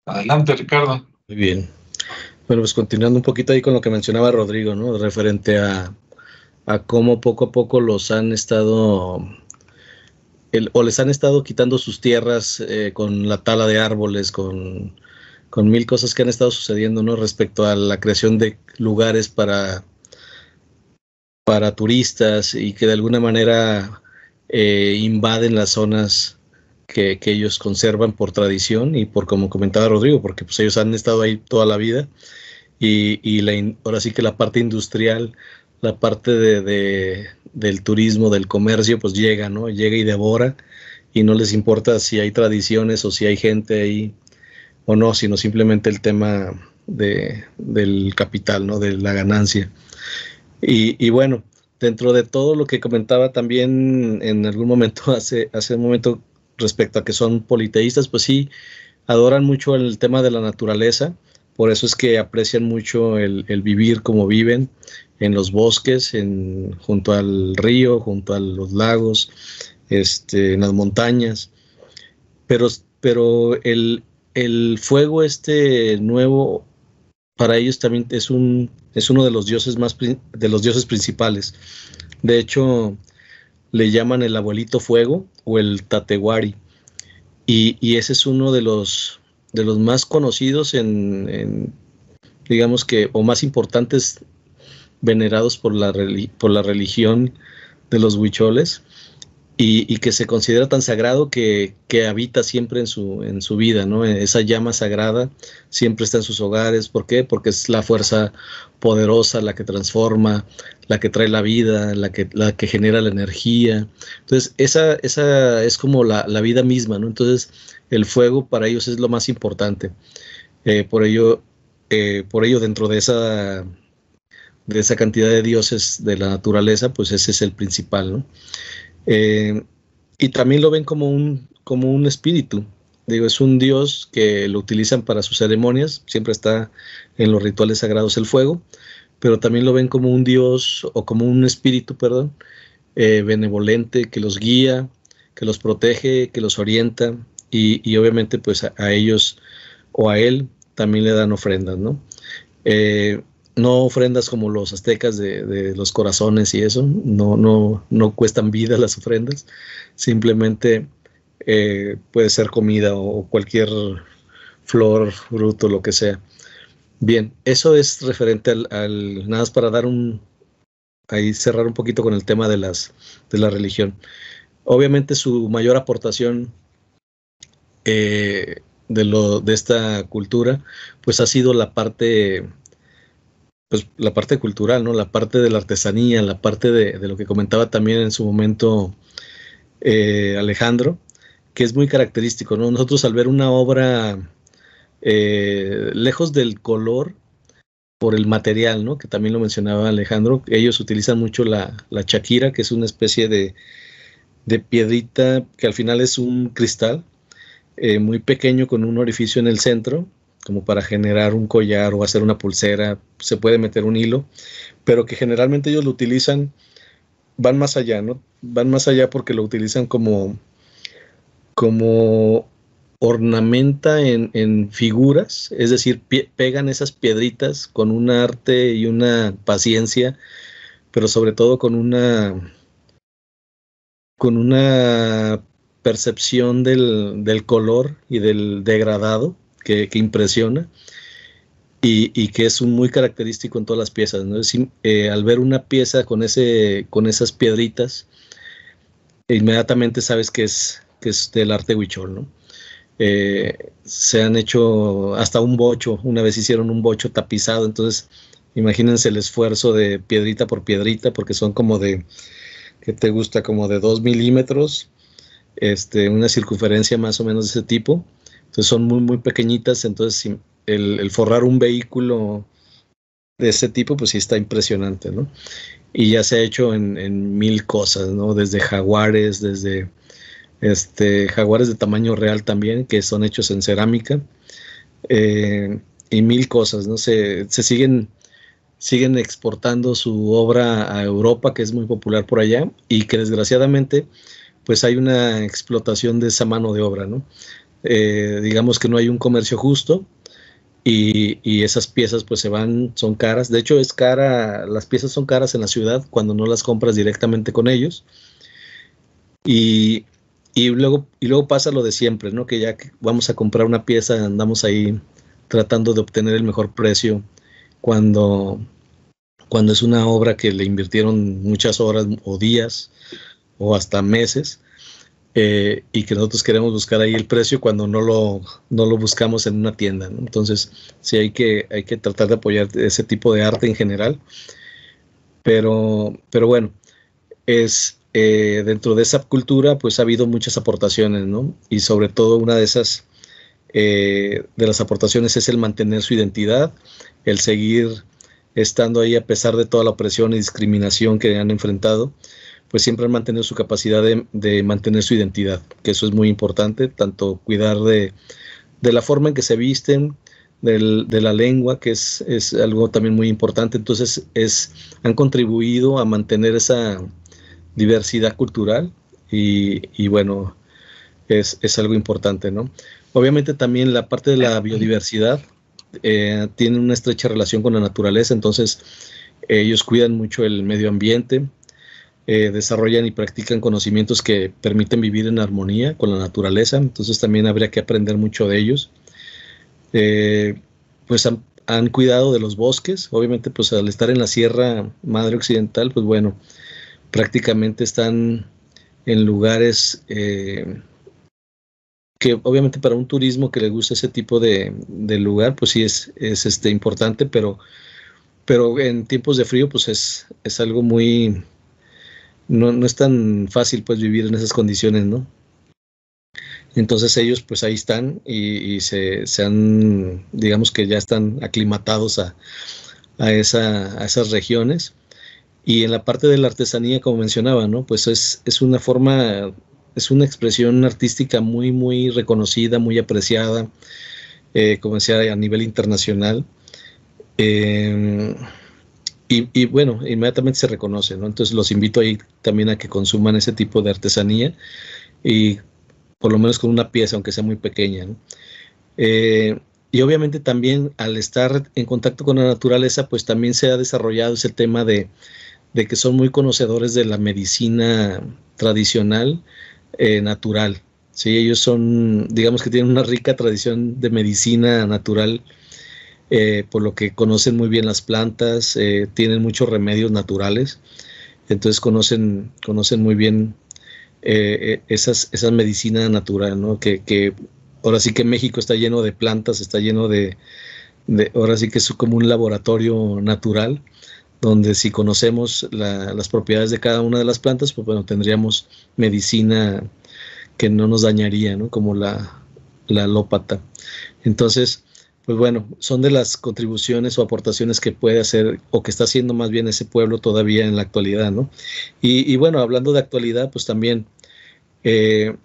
Adelante, Ricardo. Muy bien. Bueno, pues continuando un poquito ahí con lo que mencionaba Rodrigo, ¿no? Referente a cómo poco a poco los han estado o les han estado quitando sus tierras eh, con la tala de árboles, con, mil cosas que han estado sucediendo, ¿no? Respecto a la creación de lugares para, para turistas y que de alguna manera eh, invaden las zonas que, ellos conservan por tradición y por como comentaba Rodrigo, porque pues ellos han estado ahí toda la vida y, la ahora sí que la parte industrial, la parte de del turismo, del comercio, pues llega, ¿no? Llega y devora y no les importa si hay tradiciones o si hay gente ahí o no, sino simplemente el tema de, del capital, ¿no? De la ganancia. Y, bueno, dentro de todo lo que comentaba también en algún momento, hace, hace un momento, respecto a que son politeístas, pues sí, adoran mucho el tema de la naturaleza, por eso es que aprecian mucho el, el vivir como viven, en los bosques, en, junto al río, junto a los lagos, este, en las montañas. Pero, pero el, fuego este nuevo para ellos también es un es uno de los dioses más de los dioses principales. De hecho le llaman el abuelito fuego o el tatewari y, ese es uno de los de los más conocidos digamos que o más importantes venerados por la, por la religión de los huicholes y, que se considera tan sagrado que, habita siempre en su, en su vida, ¿no? Esa llama sagrada siempre está en sus hogares. ¿Por qué? Porque es la fuerza poderosa, la que transforma, la que trae la vida, la que, la que genera la energía. Entonces, esa, esa es como la, vida misma, ¿no? Entonces, el fuego para ellos es lo más importante. Eh, por ello, eh, por ello dentro de esa de esa cantidad de dioses de la naturaleza, pues ese es el principal, ¿no? Eh, y también lo ven como un, como un espíritu, digo, es un dios que lo utilizan para sus ceremonias, siempre está en los rituales sagrados el fuego, pero también lo ven como un dios o como un espíritu, perdón, eh, benevolente, que los guía, que los protege, que los orienta y, obviamente pues a, ellos o a él también le dan ofrendas, ¿no? Eh, no ofrendas como los aztecas de, los corazones y eso, no, no, no cuestan vida las ofrendas, simplemente eh, puede ser comida o cualquier flor, fruto, lo que sea. Bien, eso es referente al, nada más para dar un, ahí cerrar un poquito con el tema de, las, de la religión. Obviamente su mayor aportación eh, de, de esta cultura, pues ha sido la parte pues, la parte cultural, ¿no? La parte de la artesanía, la parte de, lo que comentaba también en su momento eh, Alejandro, que es muy característico, ¿no? Nosotros al ver una obra eh, lejos del color, por el material, ¿no? Que también lo mencionaba Alejandro, ellos utilizan mucho la, la chaquira, que es una especie de, piedrita que al final es un cristal eh, muy pequeño con un orificio en el centro como para generar un collar o hacer una pulsera, se puede meter un hilo, pero que generalmente ellos lo utilizan, van más allá, ¿no? Van más allá porque lo utilizan como, como ornamenta en, en figuras, es decir, pegan esas piedritas con un arte y una paciencia, pero sobre todo con una una percepción del, del color y del degradado que, impresiona y, que es muy característico en todas las piezas. Eh, al ver una pieza con, esas piedritas, inmediatamente sabes que es, del arte huichol. Eh, se han hecho hasta un bocho, una vez hicieron un bocho tapizado, entonces imagínense el esfuerzo de piedrita por piedrita, porque son como de, que te gusta? Como de dos milímetros, este, una circunferencia más o menos de ese tipo, son muy, muy pequeñitas, entonces el, forrar un vehículo de ese tipo, pues sí está impresionante, ¿no? Y ya se ha hecho en, mil cosas, ¿no? Desde jaguares, desde este, jaguares de tamaño real también, que son hechos en cerámica, eh, y mil cosas, ¿no? Se, se siguen siguen exportando su obra a Europa, que es muy popular por allá, y que desgraciadamente, pues hay una explotación de esa mano de obra, ¿no? Eh, digamos que no hay un comercio justo y, esas piezas pues se van, son caras. De hecho es cara, las piezas son caras en la ciudad cuando no las compras directamente con ellos. Y, y luego, y luego pasa lo de siempre, ¿no? Que ya vamos a comprar una pieza andamos ahí tratando de obtener el mejor precio cuando, cuando es una obra que le invirtieron muchas horas o días o hasta meses eh, y que nosotros queremos buscar ahí el precio cuando no lo, no lo buscamos en una tienda. Entonces, sí hay que, hay que tratar de apoyar ese tipo de arte en general. Pero, pero bueno, es eh, dentro de esa cultura, pues ha habido muchas aportaciones, Y sobre todo una de esas, eh, de las aportaciones es el mantener su identidad, el seguir estando ahí a pesar de toda la opresión y discriminación que han enfrentado pues siempre han mantenido su capacidad de, mantener su identidad, que eso es muy importante, tanto cuidar de, la forma en que se visten, de la lengua, que es, algo también muy importante. Entonces, es, han contribuido a mantener esa diversidad cultural y, bueno, es, algo importante, ¿no? Obviamente también la parte de la biodiversidad eh, tiene una estrecha relación con la naturaleza, entonces ellos cuidan mucho el medio ambiente, eh, desarrollan y practican conocimientos que permiten vivir en armonía con la naturaleza, entonces también habría que aprender mucho de ellos. Eh, pues han, cuidado de los bosques, obviamente pues al estar en la Sierra Madre Occidental, pues bueno, prácticamente están en lugares eh, que obviamente para un turismo que le gusta ese tipo de, lugar, pues sí es, es este, importante, pero, pero en tiempos de frío pues es, es algo muy no, es tan fácil pues vivir en esas condiciones, ¿no? Entonces ellos pues ahí están y, se, han, digamos que ya están aclimatados a, a, esas regiones. Y en la parte de la artesanía, como mencionaba, ¿no? Pues es, una forma, es una expresión artística muy, muy reconocida, muy apreciada, eh, como decía, a nivel internacional. Eh, y, bueno, inmediatamente se reconoce, ¿no? Entonces los invito ahí también a que consuman ese tipo de artesanía y por lo menos con una pieza, aunque sea muy pequeña, ¿no? Eh, y obviamente también al estar en contacto con la naturaleza, pues también se ha desarrollado ese tema de, que son muy conocedores de la medicina tradicional, eh, natural. Sí, ellos son, digamos que tienen una rica tradición de medicina natural eh, por lo que conocen muy bien las plantas, eh, tienen muchos remedios naturales, entonces conocen, conocen muy bien eh, esa esas, esas ¿no? Que, ahora sí que México está lleno de plantas, está lleno de, de ahora sí que es como un laboratorio natural, donde si conocemos las propiedades de cada una de las plantas, pues bueno, tendríamos medicina que no nos dañaría, ¿no? Como la, la lópata. Entonces, pues bueno, son de las contribuciones o aportaciones que puede hacer o que está haciendo más bien ese pueblo todavía en la actualidad, ¿no? Y, bueno, hablando de actualidad, pues también, eh,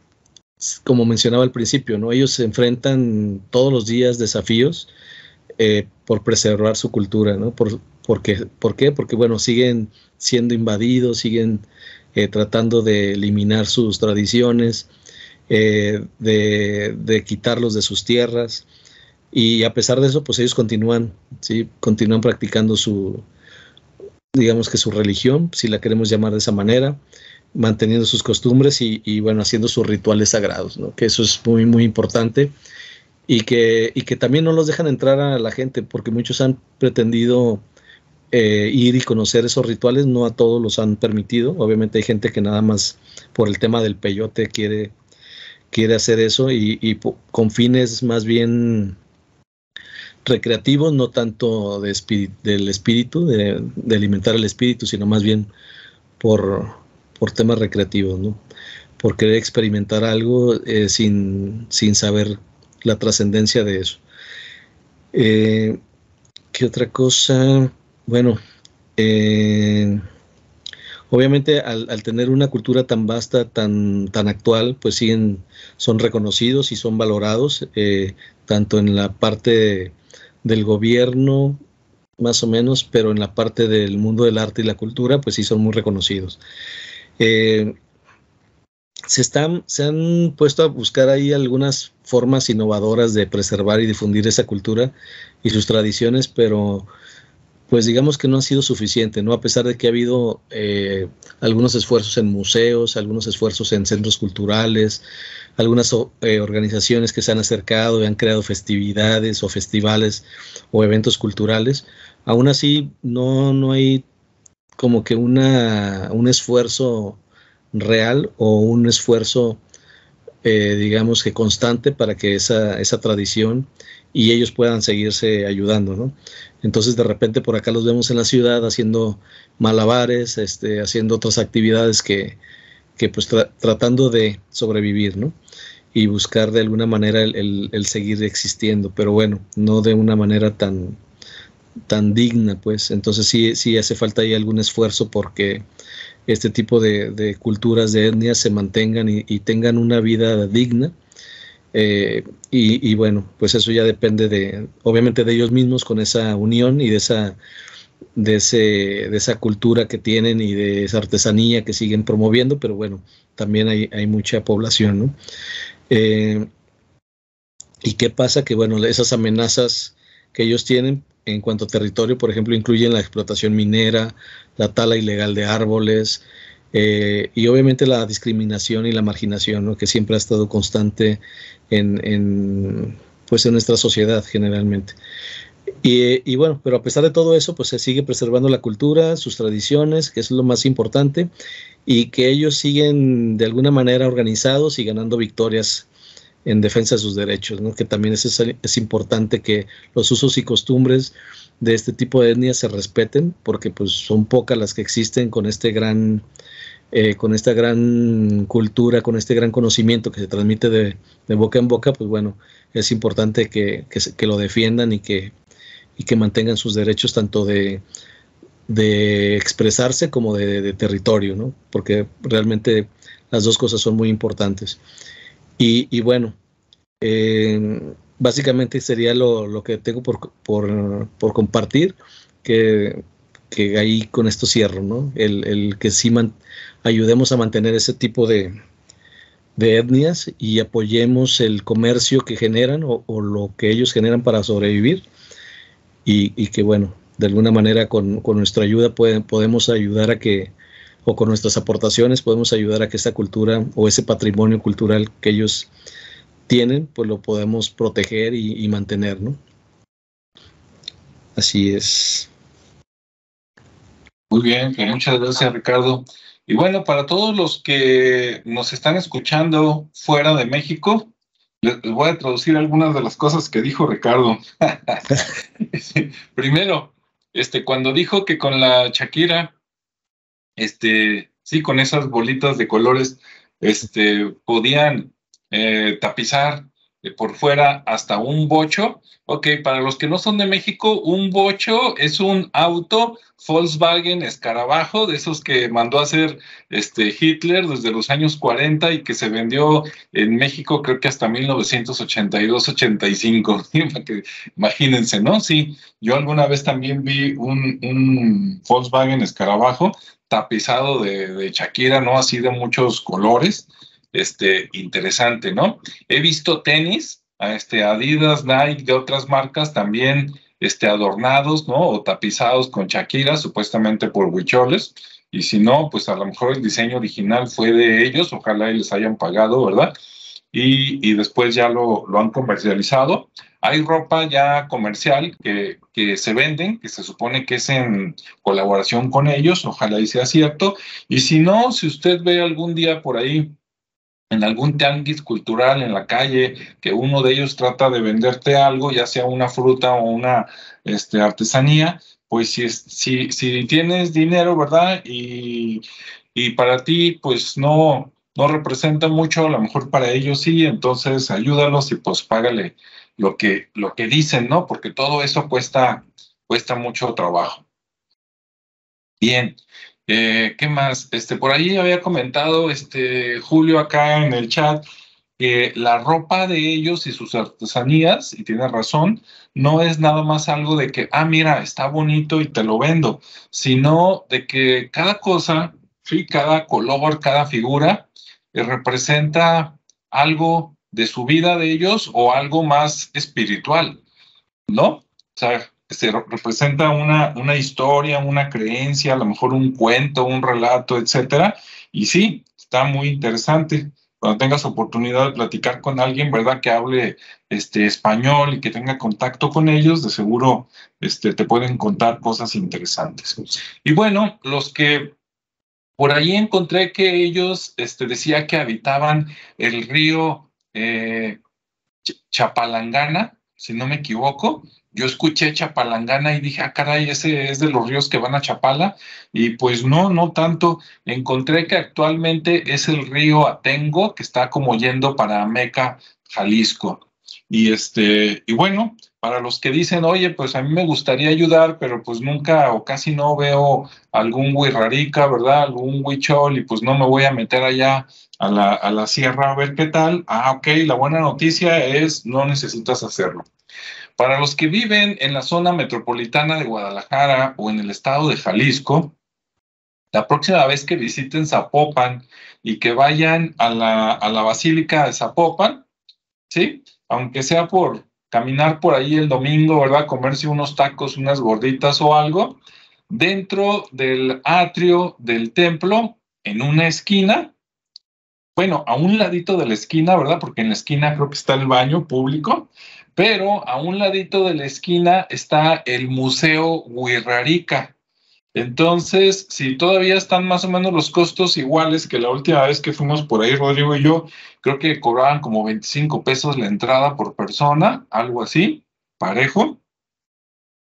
como mencionaba al principio, ¿no? Ellos se enfrentan todos los días desafíos eh, por preservar su cultura, ¿no? Por, ¿Por qué? Porque, bueno, siguen siendo invadidos, siguen eh, tratando de eliminar sus tradiciones, de, quitarlos de sus tierras. Y a pesar de eso, pues ellos continúan, ¿sí? Continúan practicando su, digamos que su religión, si la queremos llamar de esa manera, manteniendo sus costumbres y, bueno, haciendo sus rituales sagrados, ¿no? Que eso es muy, muy importante. Y que, y que también no los dejan entrar a la gente, porque muchos han pretendido eh, ir y conocer esos rituales, no a todos los han permitido. Obviamente hay gente que nada más por el tema del peyote quiere, quiere hacer eso y, y con fines más bien recreativos, no tanto del espíritu, de, alimentar el espíritu, sino más bien por, temas recreativos, ¿no? por querer experimentar algo eh, sin, saber la trascendencia de eso. Eh, ¿Qué otra cosa? Bueno, eh, obviamente al, tener una cultura tan vasta, tan, tan actual, pues siguen, son reconocidos y son valorados, tanto en la parte del gobierno, más o menos, pero en la parte del mundo del arte y la cultura, pues sí son muy reconocidos. Eh, se, están, se han puesto a buscar ahí algunas formas innovadoras de preservar y difundir esa cultura y sus tradiciones, pero pues digamos que no ha sido suficiente, ¿no? A pesar de que ha habido eh, algunos esfuerzos en museos, algunos esfuerzos en centros culturales, algunas eh, organizaciones que se han acercado y han creado festividades o festivales o eventos culturales, aún así no, no hay como que una, un esfuerzo real o un esfuerzo, eh, digamos que constante para que esa, esa tradición y ellos puedan seguirse ayudando, ¿no? Entonces de repente por acá los vemos en la ciudad haciendo malabares, este, haciendo otras actividades que, pues tratando de sobrevivir, ¿no? Y buscar de alguna manera el, seguir existiendo, pero bueno, no de una manera tan, tan digna, pues. Entonces sí, sí hace falta ahí algún esfuerzo porque este tipo de, culturas, de etnias se mantengan y tengan una vida digna eh, y, bueno, pues eso ya depende de, obviamente, de ellos mismos con esa unión y de esa, de, ese, de esa cultura que tienen y de esa artesanía que siguen promoviendo, pero bueno, también hay, mucha población, ¿no? Eh, ¿Y qué pasa? Que bueno, esas amenazas que ellos tienen en cuanto a territorio, por ejemplo, incluyen la explotación minera, la tala ilegal de árboles, eh, y obviamente la discriminación y la marginación, ¿no? que siempre ha estado constante en, en pues en nuestra sociedad generalmente. Y, y, bueno, pero a pesar de todo eso, pues se sigue preservando la cultura, sus tradiciones, que es lo más importante, y que ellos siguen de alguna manera organizados y ganando victorias en defensa de sus derechos, que también es, es importante que los usos y costumbres de este tipo de etnias se respeten, porque pues son pocas las que existen con este gran eh, con esta gran cultura, con este gran conocimiento que se transmite de, boca en boca, pues bueno, es importante que, lo defiendan y que, que mantengan sus derechos tanto de, expresarse como de, territorio, ¿no? Porque realmente las dos cosas son muy importantes. Y, bueno, eh, básicamente sería lo, que tengo por, compartir, que, ahí con esto cierro, ¿no? El, que sí, ayudemos a mantener ese tipo de, etnias y apoyemos el comercio que generan o, lo que ellos generan para sobrevivir y, que bueno, de alguna manera con, nuestra ayuda podemos ayudar a que, o con nuestras aportaciones podemos ayudar a que esta cultura o ese patrimonio cultural que ellos tienen, pues lo podemos proteger y, y mantener, ¿no? Así es. Muy bien, pues muchas gracias Ricardo. Y bueno, para todos los que nos están escuchando fuera de México, les voy a traducir algunas de las cosas que dijo Ricardo. Primero, este, cuando dijo que con la Shakira, este, sí, con esas bolitas de colores, este, podían eh, tapizar por fuera hasta un bocho. Ok, para los que no son de México, un bocho es un auto Volkswagen escarabajo, de esos que mandó a hacer este, Hitler desde los años 40 y que se vendió en México creo que hasta 1982-85. Imagínense, ¿no? Sí, yo alguna vez también vi un, Volkswagen escarabajo tapizado de, de Shakira, ¿no? Así de muchos colores este, interesante, ¿no? He visto tenis, este, Adidas, Nike, de otras marcas también este, adornados, ¿no? O tapizados con Shakira, supuestamente por Huicholes. Y si no, pues a lo mejor el diseño original fue de ellos, ojalá y les hayan pagado, ¿verdad? Y, y después ya lo, han comercializado. Hay ropa ya comercial que, se venden, que se supone que es en colaboración con ellos, ojalá y sea cierto. Y si no, si usted ve algún día por ahí en algún tianguis cultural en la calle, que uno de ellos trata de venderte algo, ya sea una fruta o una este, artesanía, pues si, si tienes dinero, ¿verdad? Y, para ti, pues no, no representa mucho, a lo mejor para ellos sí, entonces ayúdalos y pues págale lo que, lo que dicen, ¿no? Porque todo eso cuesta, cuesta mucho trabajo. Bien, eh, ¿Qué más? Este, por ahí había comentado este, Julio acá en el chat que la ropa de ellos y sus artesanías, y tiene razón, no es nada más algo de que, ah, mira, está bonito y te lo vendo, sino de que cada cosa, sí, cada color, cada figura eh, representa algo de su vida de ellos o algo más espiritual, ¿no? O este, representa una, una historia, una creencia, a lo mejor un cuento, un relato, etcétera. Y sí, está muy interesante. Cuando tengas oportunidad de platicar con alguien, ¿verdad? Que hable este, español y que tenga contacto con ellos, de seguro este, te pueden contar cosas interesantes. Y bueno, los que por ahí encontré que ellos este, decía que habitaban el río eh, Chapalangana, si no me equivoco. Yo escuché Chapalangana y dije, ah, caray, ese es de los ríos que van a Chapala. Y pues no, no tanto. Encontré que actualmente es el río Atengo que está como yendo para Meca, Jalisco. Y este, y bueno, para los que dicen, oye, pues a mí me gustaría ayudar, pero pues nunca o casi no veo algún rarica ¿verdad? Algún huichol y pues no me voy a meter allá a la, sierra a ver qué tal. Ah, ok, la buena noticia es no necesitas hacerlo. Para los que viven en la zona metropolitana de Guadalajara o en el estado de Jalisco, la próxima vez que visiten Zapopan y que vayan a la, a la basílica de Zapopan, ¿sí? Aunque sea por, caminar por ahí el domingo, ¿verdad? Comerse unos tacos, unas gorditas o algo, dentro del atrio del templo, en una esquina, bueno, a un ladito de la esquina, ¿verdad? Porque en la esquina creo que está el baño público, pero a un ladito de la esquina está el Museo Huirrarica. Entonces, si todavía están más o menos los costos iguales que la última vez que fuimos por ahí, Rodrigo y yo, creo que cobraban como 25 pesos la entrada por persona, algo así, parejo.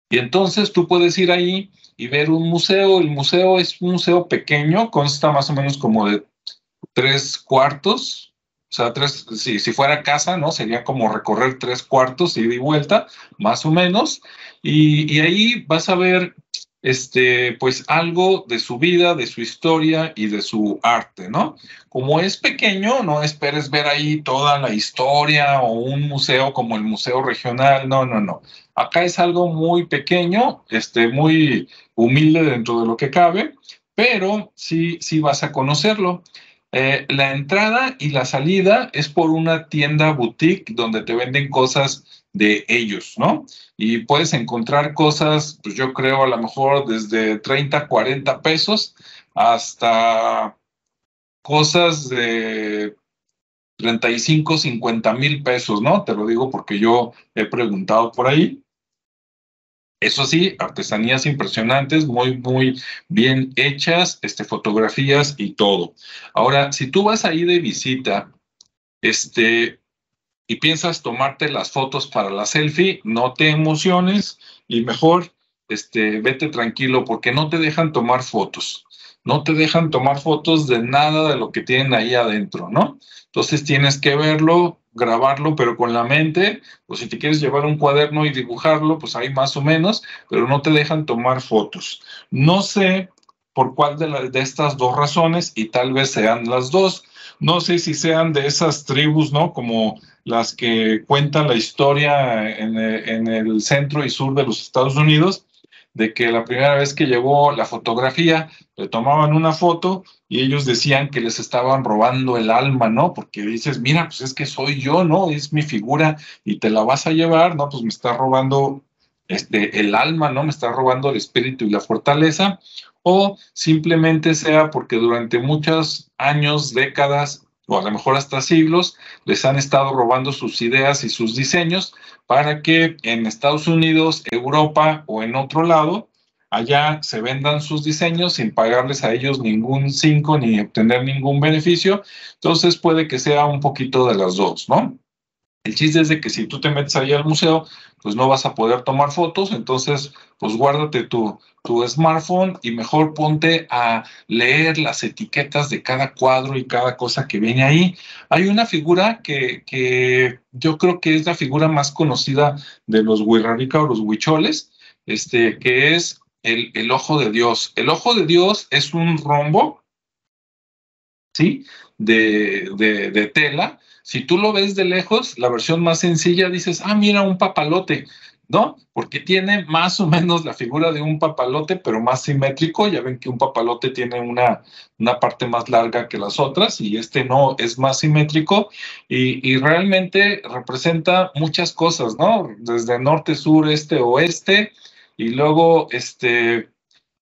Y entonces tú puedes ir ahí y ver un museo. El museo es un museo pequeño, consta más o menos como de tres cuartos, o sea, tres, si, fuera casa, ¿no? Sería como recorrer tres cuartos, y de vuelta, más o menos. Y, y, ahí vas a ver este, pues algo de su vida, de su historia y de su arte, ¿no? Como es pequeño, no esperes ver ahí toda la historia o un museo como el Museo Regional, no, no, no. Acá es algo muy pequeño, este, muy humilde dentro de lo que cabe, pero sí, vas a conocerlo. Eh, la entrada y la salida es por una tienda boutique donde te venden cosas de ellos, ¿no? Y puedes encontrar cosas, pues yo creo a lo mejor desde 30, 40 pesos hasta cosas de 35, 50 mil pesos, ¿no? Te lo digo porque yo he preguntado por ahí. Eso sí, artesanías impresionantes, muy, muy bien hechas, este, fotografías y todo. Ahora, si tú vas ahí de visita, este, y piensas tomarte las fotos para la selfie, no te emociones y mejor este, vete tranquilo porque no te dejan tomar fotos. No te dejan tomar fotos de nada de lo que tienen ahí adentro, ¿no? Entonces tienes que verlo, grabarlo, pero con la mente, o si te quieres llevar un cuaderno y dibujarlo, pues ahí más o menos, pero no te dejan tomar fotos. No sé por cuál de, de estas dos razones, y tal vez sean las dos, no sé si sean de esas tribus, ¿no? Como las que cuentan la historia e, en, el centro y sur de los Estados Unidos, de que la primera vez que llegó la fotografía, le tomaban una foto y ellos decían que les estaban robando el alma, ¿no? Porque dices, mira, pues es que soy yo, ¿no? Es mi figura y te la vas a llevar, ¿no? Pues me está robando este, el alma, ¿no? Me está robando el espíritu y la fortaleza. O simplemente sea porque durante muchos años, décadas, a lo mejor hasta siglos, les han estado robando sus ideas y sus diseños para que en Estados Unidos, Europa o en otro lado, allá se vendan sus diseños sin pagarles a ellos ningún 5 ni obtener ningún beneficio. Entonces puede que sea un poquito de las dos, ¿no? El chiste es de que si tú te metes ahí al museo, pues no vas a poder tomar fotos, entonces pues guárdate tu, smartphone y mejor ponte a leer las etiquetas de cada cuadro y cada cosa que viene ahí. Hay una figura que, yo creo que es la figura más conocida de los Huirrarica o los Huicholes, este, que es el, ojo de Dios. El ojo de Dios es un rombo, ¿sí? De, de, de, tela si tú lo ves de lejos, la versión más sencilla dices, ah, mira un papalote, ¿no? Porque tiene más o menos la figura de un papalote, pero más simétrico. Ya ven que un papalote tiene una, una parte más larga que las otras y este no es más simétrico y, realmente representa muchas cosas, ¿no? Desde norte, sur, este, oeste y luego este...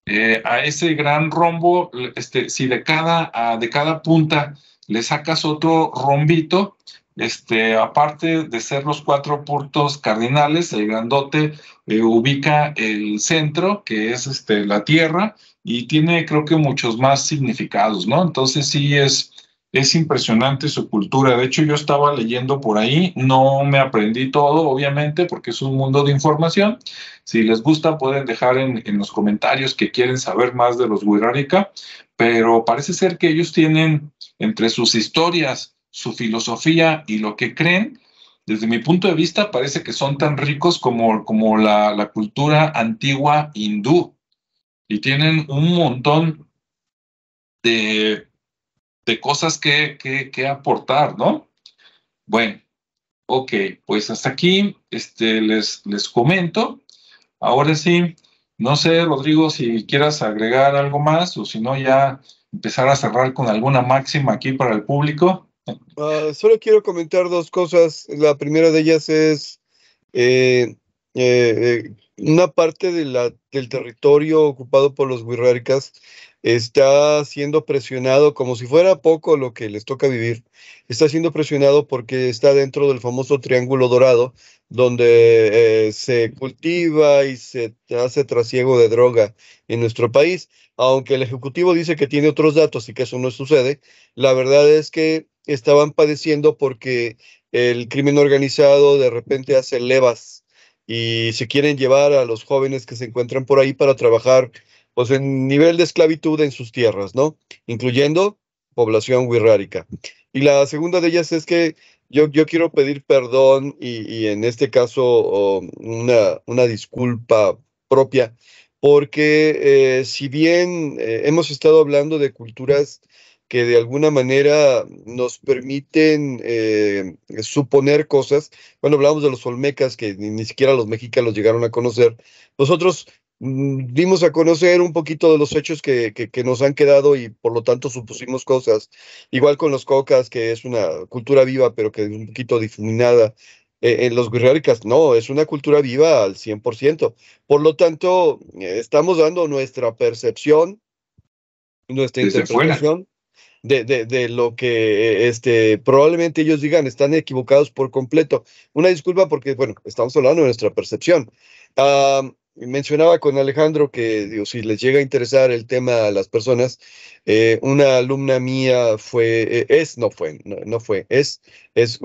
Eh, a ese gran rombo, este, si de cada, de cada punta le sacas otro rombito, este, aparte de ser los cuatro puntos cardinales, el grandote eh, ubica el centro, que es este, la Tierra, y tiene creo que muchos más significados, ¿no? Entonces sí es es impresionante su cultura. De hecho, yo estaba leyendo por ahí, no me aprendí todo, obviamente, porque es un mundo de información. Si les gusta, pueden dejar en, los comentarios que quieren saber más de los Wirrarika, pero parece ser que ellos tienen entre sus historias, su filosofía y lo que creen, desde mi punto de vista, parece que son tan ricos como, como la, la cultura antigua hindú. Y tienen un montón de de cosas que, aportar, ¿no? Bueno, ok, pues hasta aquí este, les, les comento. Ahora sí, no sé, Rodrigo, si quieras agregar algo más o si no ya empezar a cerrar con alguna máxima aquí para el público. Ah, solo quiero comentar dos cosas. La primera de ellas es eh, eh, eh, una parte del territorio ocupado por los wixárikas está siendo presionado como si fuera poco lo que les toca vivir. Está siendo presionado porque está dentro del famoso triángulo dorado, donde eh, se cultiva y se hace trasiego de droga en nuestro país. Aunque el Ejecutivo dice que tiene otros datos y que eso no sucede, la verdad es que estaban padeciendo porque el crimen organizado de repente hace levas y se quieren llevar a los jóvenes que se encuentran por ahí para trabajar pues, en nivel de esclavitud en sus tierras, ¿no? Incluyendo población wixárika. Y la segunda de ellas es que yo, yo quiero pedir perdón y, en este caso una, una, disculpa propia, porque eh, si bien eh, hemos estado hablando de culturas que de alguna manera nos permiten eh, suponer cosas. Cuando hablamos de los olmecas, que ni, ni, siquiera los mexicanos llegaron a conocer, nosotros Mm, dimos a conocer un poquito de los hechos que, que, nos han quedado y por lo tanto supusimos cosas. Igual con los cocas, que es una cultura viva, pero que es un poquito difuminada. Eh, en los guerrericas, no, es una cultura viva al 100%. Por lo tanto, estamos dando nuestra percepción, nuestra interpretación de, de, lo que este, probablemente ellos digan, están equivocados por completo. Una disculpa porque, bueno, estamos hablando de nuestra percepción mencionaba con Alejandro que si les llega a interesar el tema a las personas, eh, una alumna mía fue, eh, es, no fue, no, fue, es, es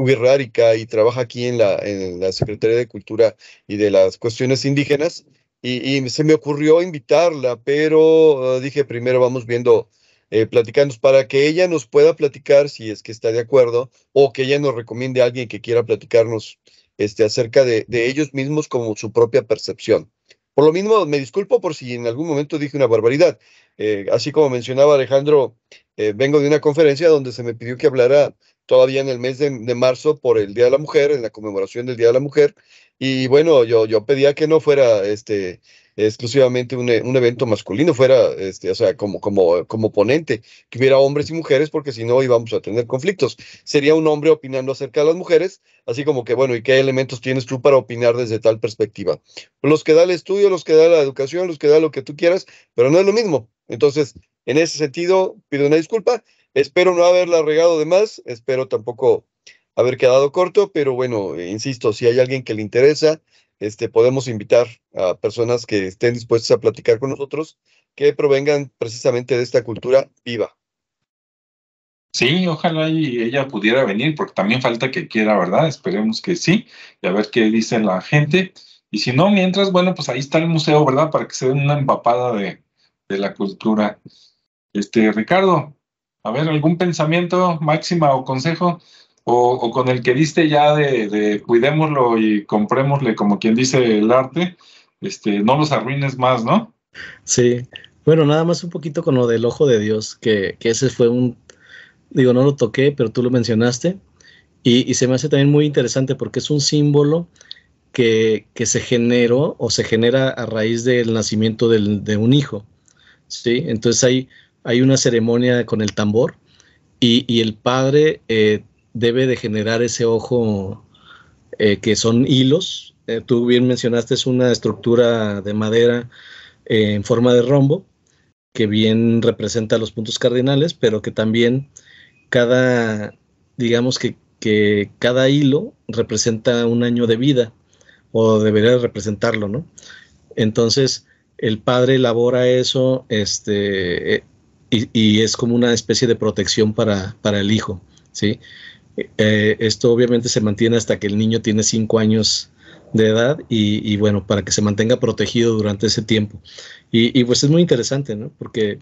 y trabaja aquí en la, en la Secretaría de Cultura y de las Cuestiones Indígenas. Y, se me ocurrió invitarla, pero ah, dije primero vamos viendo, eh, platicarnos para que ella nos pueda platicar si es que está de acuerdo o que ella nos recomiende a alguien que quiera platicarnos este, acerca de ellos mismos como su propia percepción. Por lo mismo, me disculpo por si en algún momento dije una barbaridad. Eh, así como mencionaba Alejandro, eh, vengo de una conferencia donde se me pidió que hablara todavía en el mes de, marzo por el Día de la Mujer, en la conmemoración del Día de la Mujer. Y bueno, yo, yo pedía que no fuera este, exclusivamente un, eh, un evento masculino, fuera, este, o sea, como, como, como ponente, que hubiera hombres y mujeres, porque si no íbamos a tener conflictos. Sería un hombre opinando acerca de las mujeres, así como que, bueno, ¿y qué elementos tienes tú para opinar desde tal perspectiva? Los que da el estudio, los que da la educación, los que da lo que tú quieras, pero no es lo mismo. Entonces, en ese sentido, pido una disculpa. Espero no haberla regado de más, espero tampoco haber quedado corto, pero bueno, eh, insisto, si hay alguien que le interesa este, podemos invitar a personas que estén dispuestas a platicar con nosotros, que provengan precisamente de esta cultura viva. Sí, ojalá y ella pudiera venir, porque también falta que quiera, ¿verdad? Esperemos que sí, y a ver qué dice la gente. Y si no, mientras, bueno, pues ahí está el museo, ¿verdad? Para que se den una empapada de, la cultura. Este, Ricardo, a ver, ¿algún pensamiento, máxima o consejo o, con el que diste ya de, cuidémoslo y comprémosle, como quien dice, el arte, este, no los arruines más, ¿no? Sí, bueno, nada más un poquito con lo del ojo de Dios, que, ese fue un, digo, no lo toqué, pero tú lo mencionaste, y, se me hace también muy interesante porque es un símbolo que, se generó o se genera a raíz del nacimiento de un hijo. ¿sí? Entonces hay, hay una ceremonia con el tambor y, el padre eh, debe de generar ese ojo eh, que son hilos. Eh, tú bien mencionaste, es una estructura de madera eh, en forma de rombo, que bien representa los puntos cardinales, pero que también cada, digamos que, cada hilo representa un año de vida, o debería representarlo, ¿no? Entonces, el padre elabora eso, este, y, es como una especie de protección para, para el hijo, ¿sí? Eh, esto obviamente se mantiene hasta que el niño tiene cinco años de edad y, bueno, para que se mantenga protegido durante ese tiempo. Y, pues es muy interesante, ¿no? Porque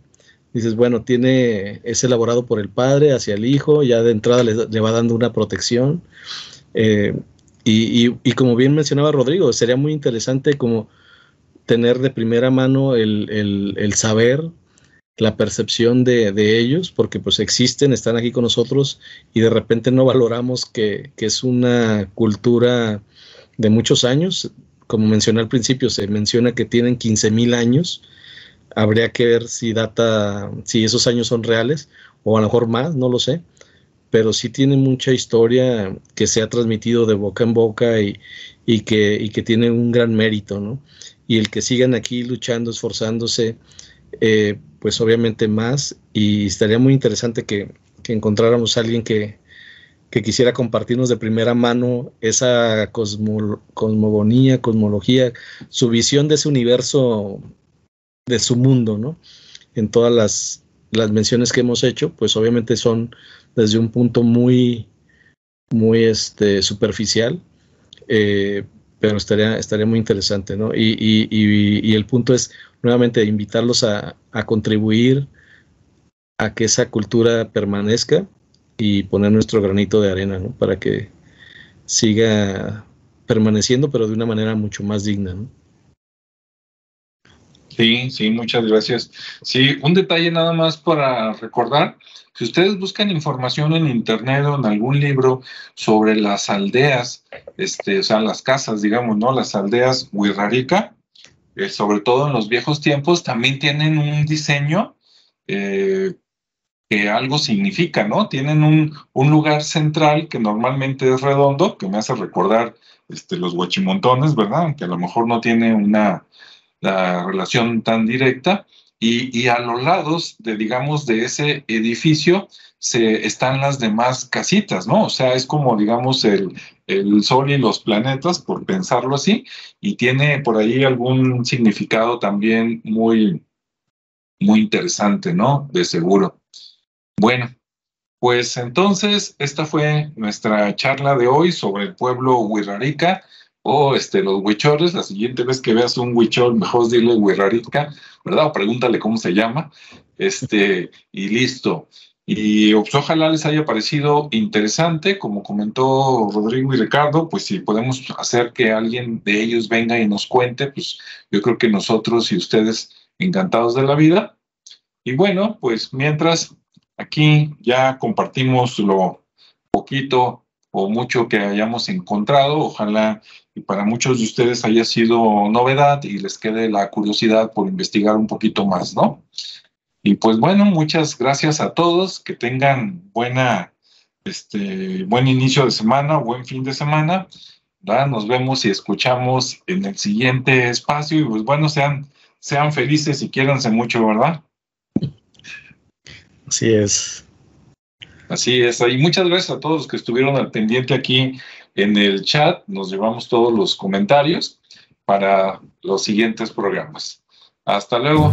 dices, bueno, tiene, es elaborado por el padre hacia el hijo, ya de entrada le, va dando una protección. Eh, y, como bien mencionaba Rodrigo, sería muy interesante como tener de primera mano el, el saber la percepción de, ellos, porque pues existen, están aquí con nosotros y de repente no valoramos que, es una cultura de muchos años. Como mencioné al principio, se menciona que tienen 15.000 años. Habría que ver si data, si esos años son reales o a lo mejor más, no lo sé. Pero sí tiene mucha historia que se ha transmitido de boca en boca y, y que, y que tiene un gran mérito, ¿no? Y el que sigan aquí luchando, esforzándose, eh, pues obviamente más y estaría muy interesante que, encontráramos a alguien que, quisiera compartirnos de primera mano esa cosmogonía, cosmología, su visión de ese universo, de su mundo, ¿no? En todas las, menciones que hemos hecho, pues obviamente son desde un punto muy, muy este, superficial, eh, pero estaría, estaría muy interesante, ¿no? Y, y, y, el punto es, nuevamente invitarlos a, contribuir a que esa cultura permanezca y poner nuestro granito de arena para que siga permaneciendo, pero de una manera mucho más digna. ¿no? Sí, sí, muchas gracias. Sí, un detalle nada más para recordar, si ustedes buscan información en internet o en algún libro sobre las aldeas, este, o sea, las casas, digamos, ¿no? Las aldeas Huirrarica, eh, sobre todo en los viejos tiempos, también tienen un diseño eh, que algo significa, ¿no? Tienen un, lugar central que normalmente es redondo, que me hace recordar este, los huachimontones, ¿verdad? Aunque a lo mejor no tiene una la relación tan directa, y, a los lados de, digamos, de ese edificio se, están las demás casitas, ¿no? O sea, es como, digamos, el, Sol y los planetas, por pensarlo así, y tiene por ahí algún significado también muy, muy interesante, ¿no? De seguro. Bueno, pues entonces esta fue nuestra charla de hoy sobre el pueblo Huirarica o este, los huichores. La siguiente vez que veas un huichol, mejor dile Huirarica ¿verdad? pregúntale cómo se llama, este, y listo. Y pues, ojalá les haya parecido interesante, como comentó Rodrigo y Ricardo, pues si podemos hacer que alguien de ellos venga y nos cuente, pues yo creo que nosotros y ustedes encantados de la vida. Y bueno, pues mientras aquí ya compartimos lo poquito o mucho que hayamos encontrado, ojalá y para muchos de ustedes haya sido novedad y les quede la curiosidad por investigar un poquito más, ¿no? Y pues bueno, muchas gracias a todos, que tengan buena, este, buen inicio de semana, buen fin de semana, ¿verdad? Nos vemos y escuchamos en el siguiente espacio y pues bueno, sean, sean felices y quiéranse mucho, ¿verdad? Así es. Así es, y muchas gracias a todos los que estuvieron al pendiente aquí en el chat nos llevamos todos los comentarios para los siguientes programas. Hasta luego.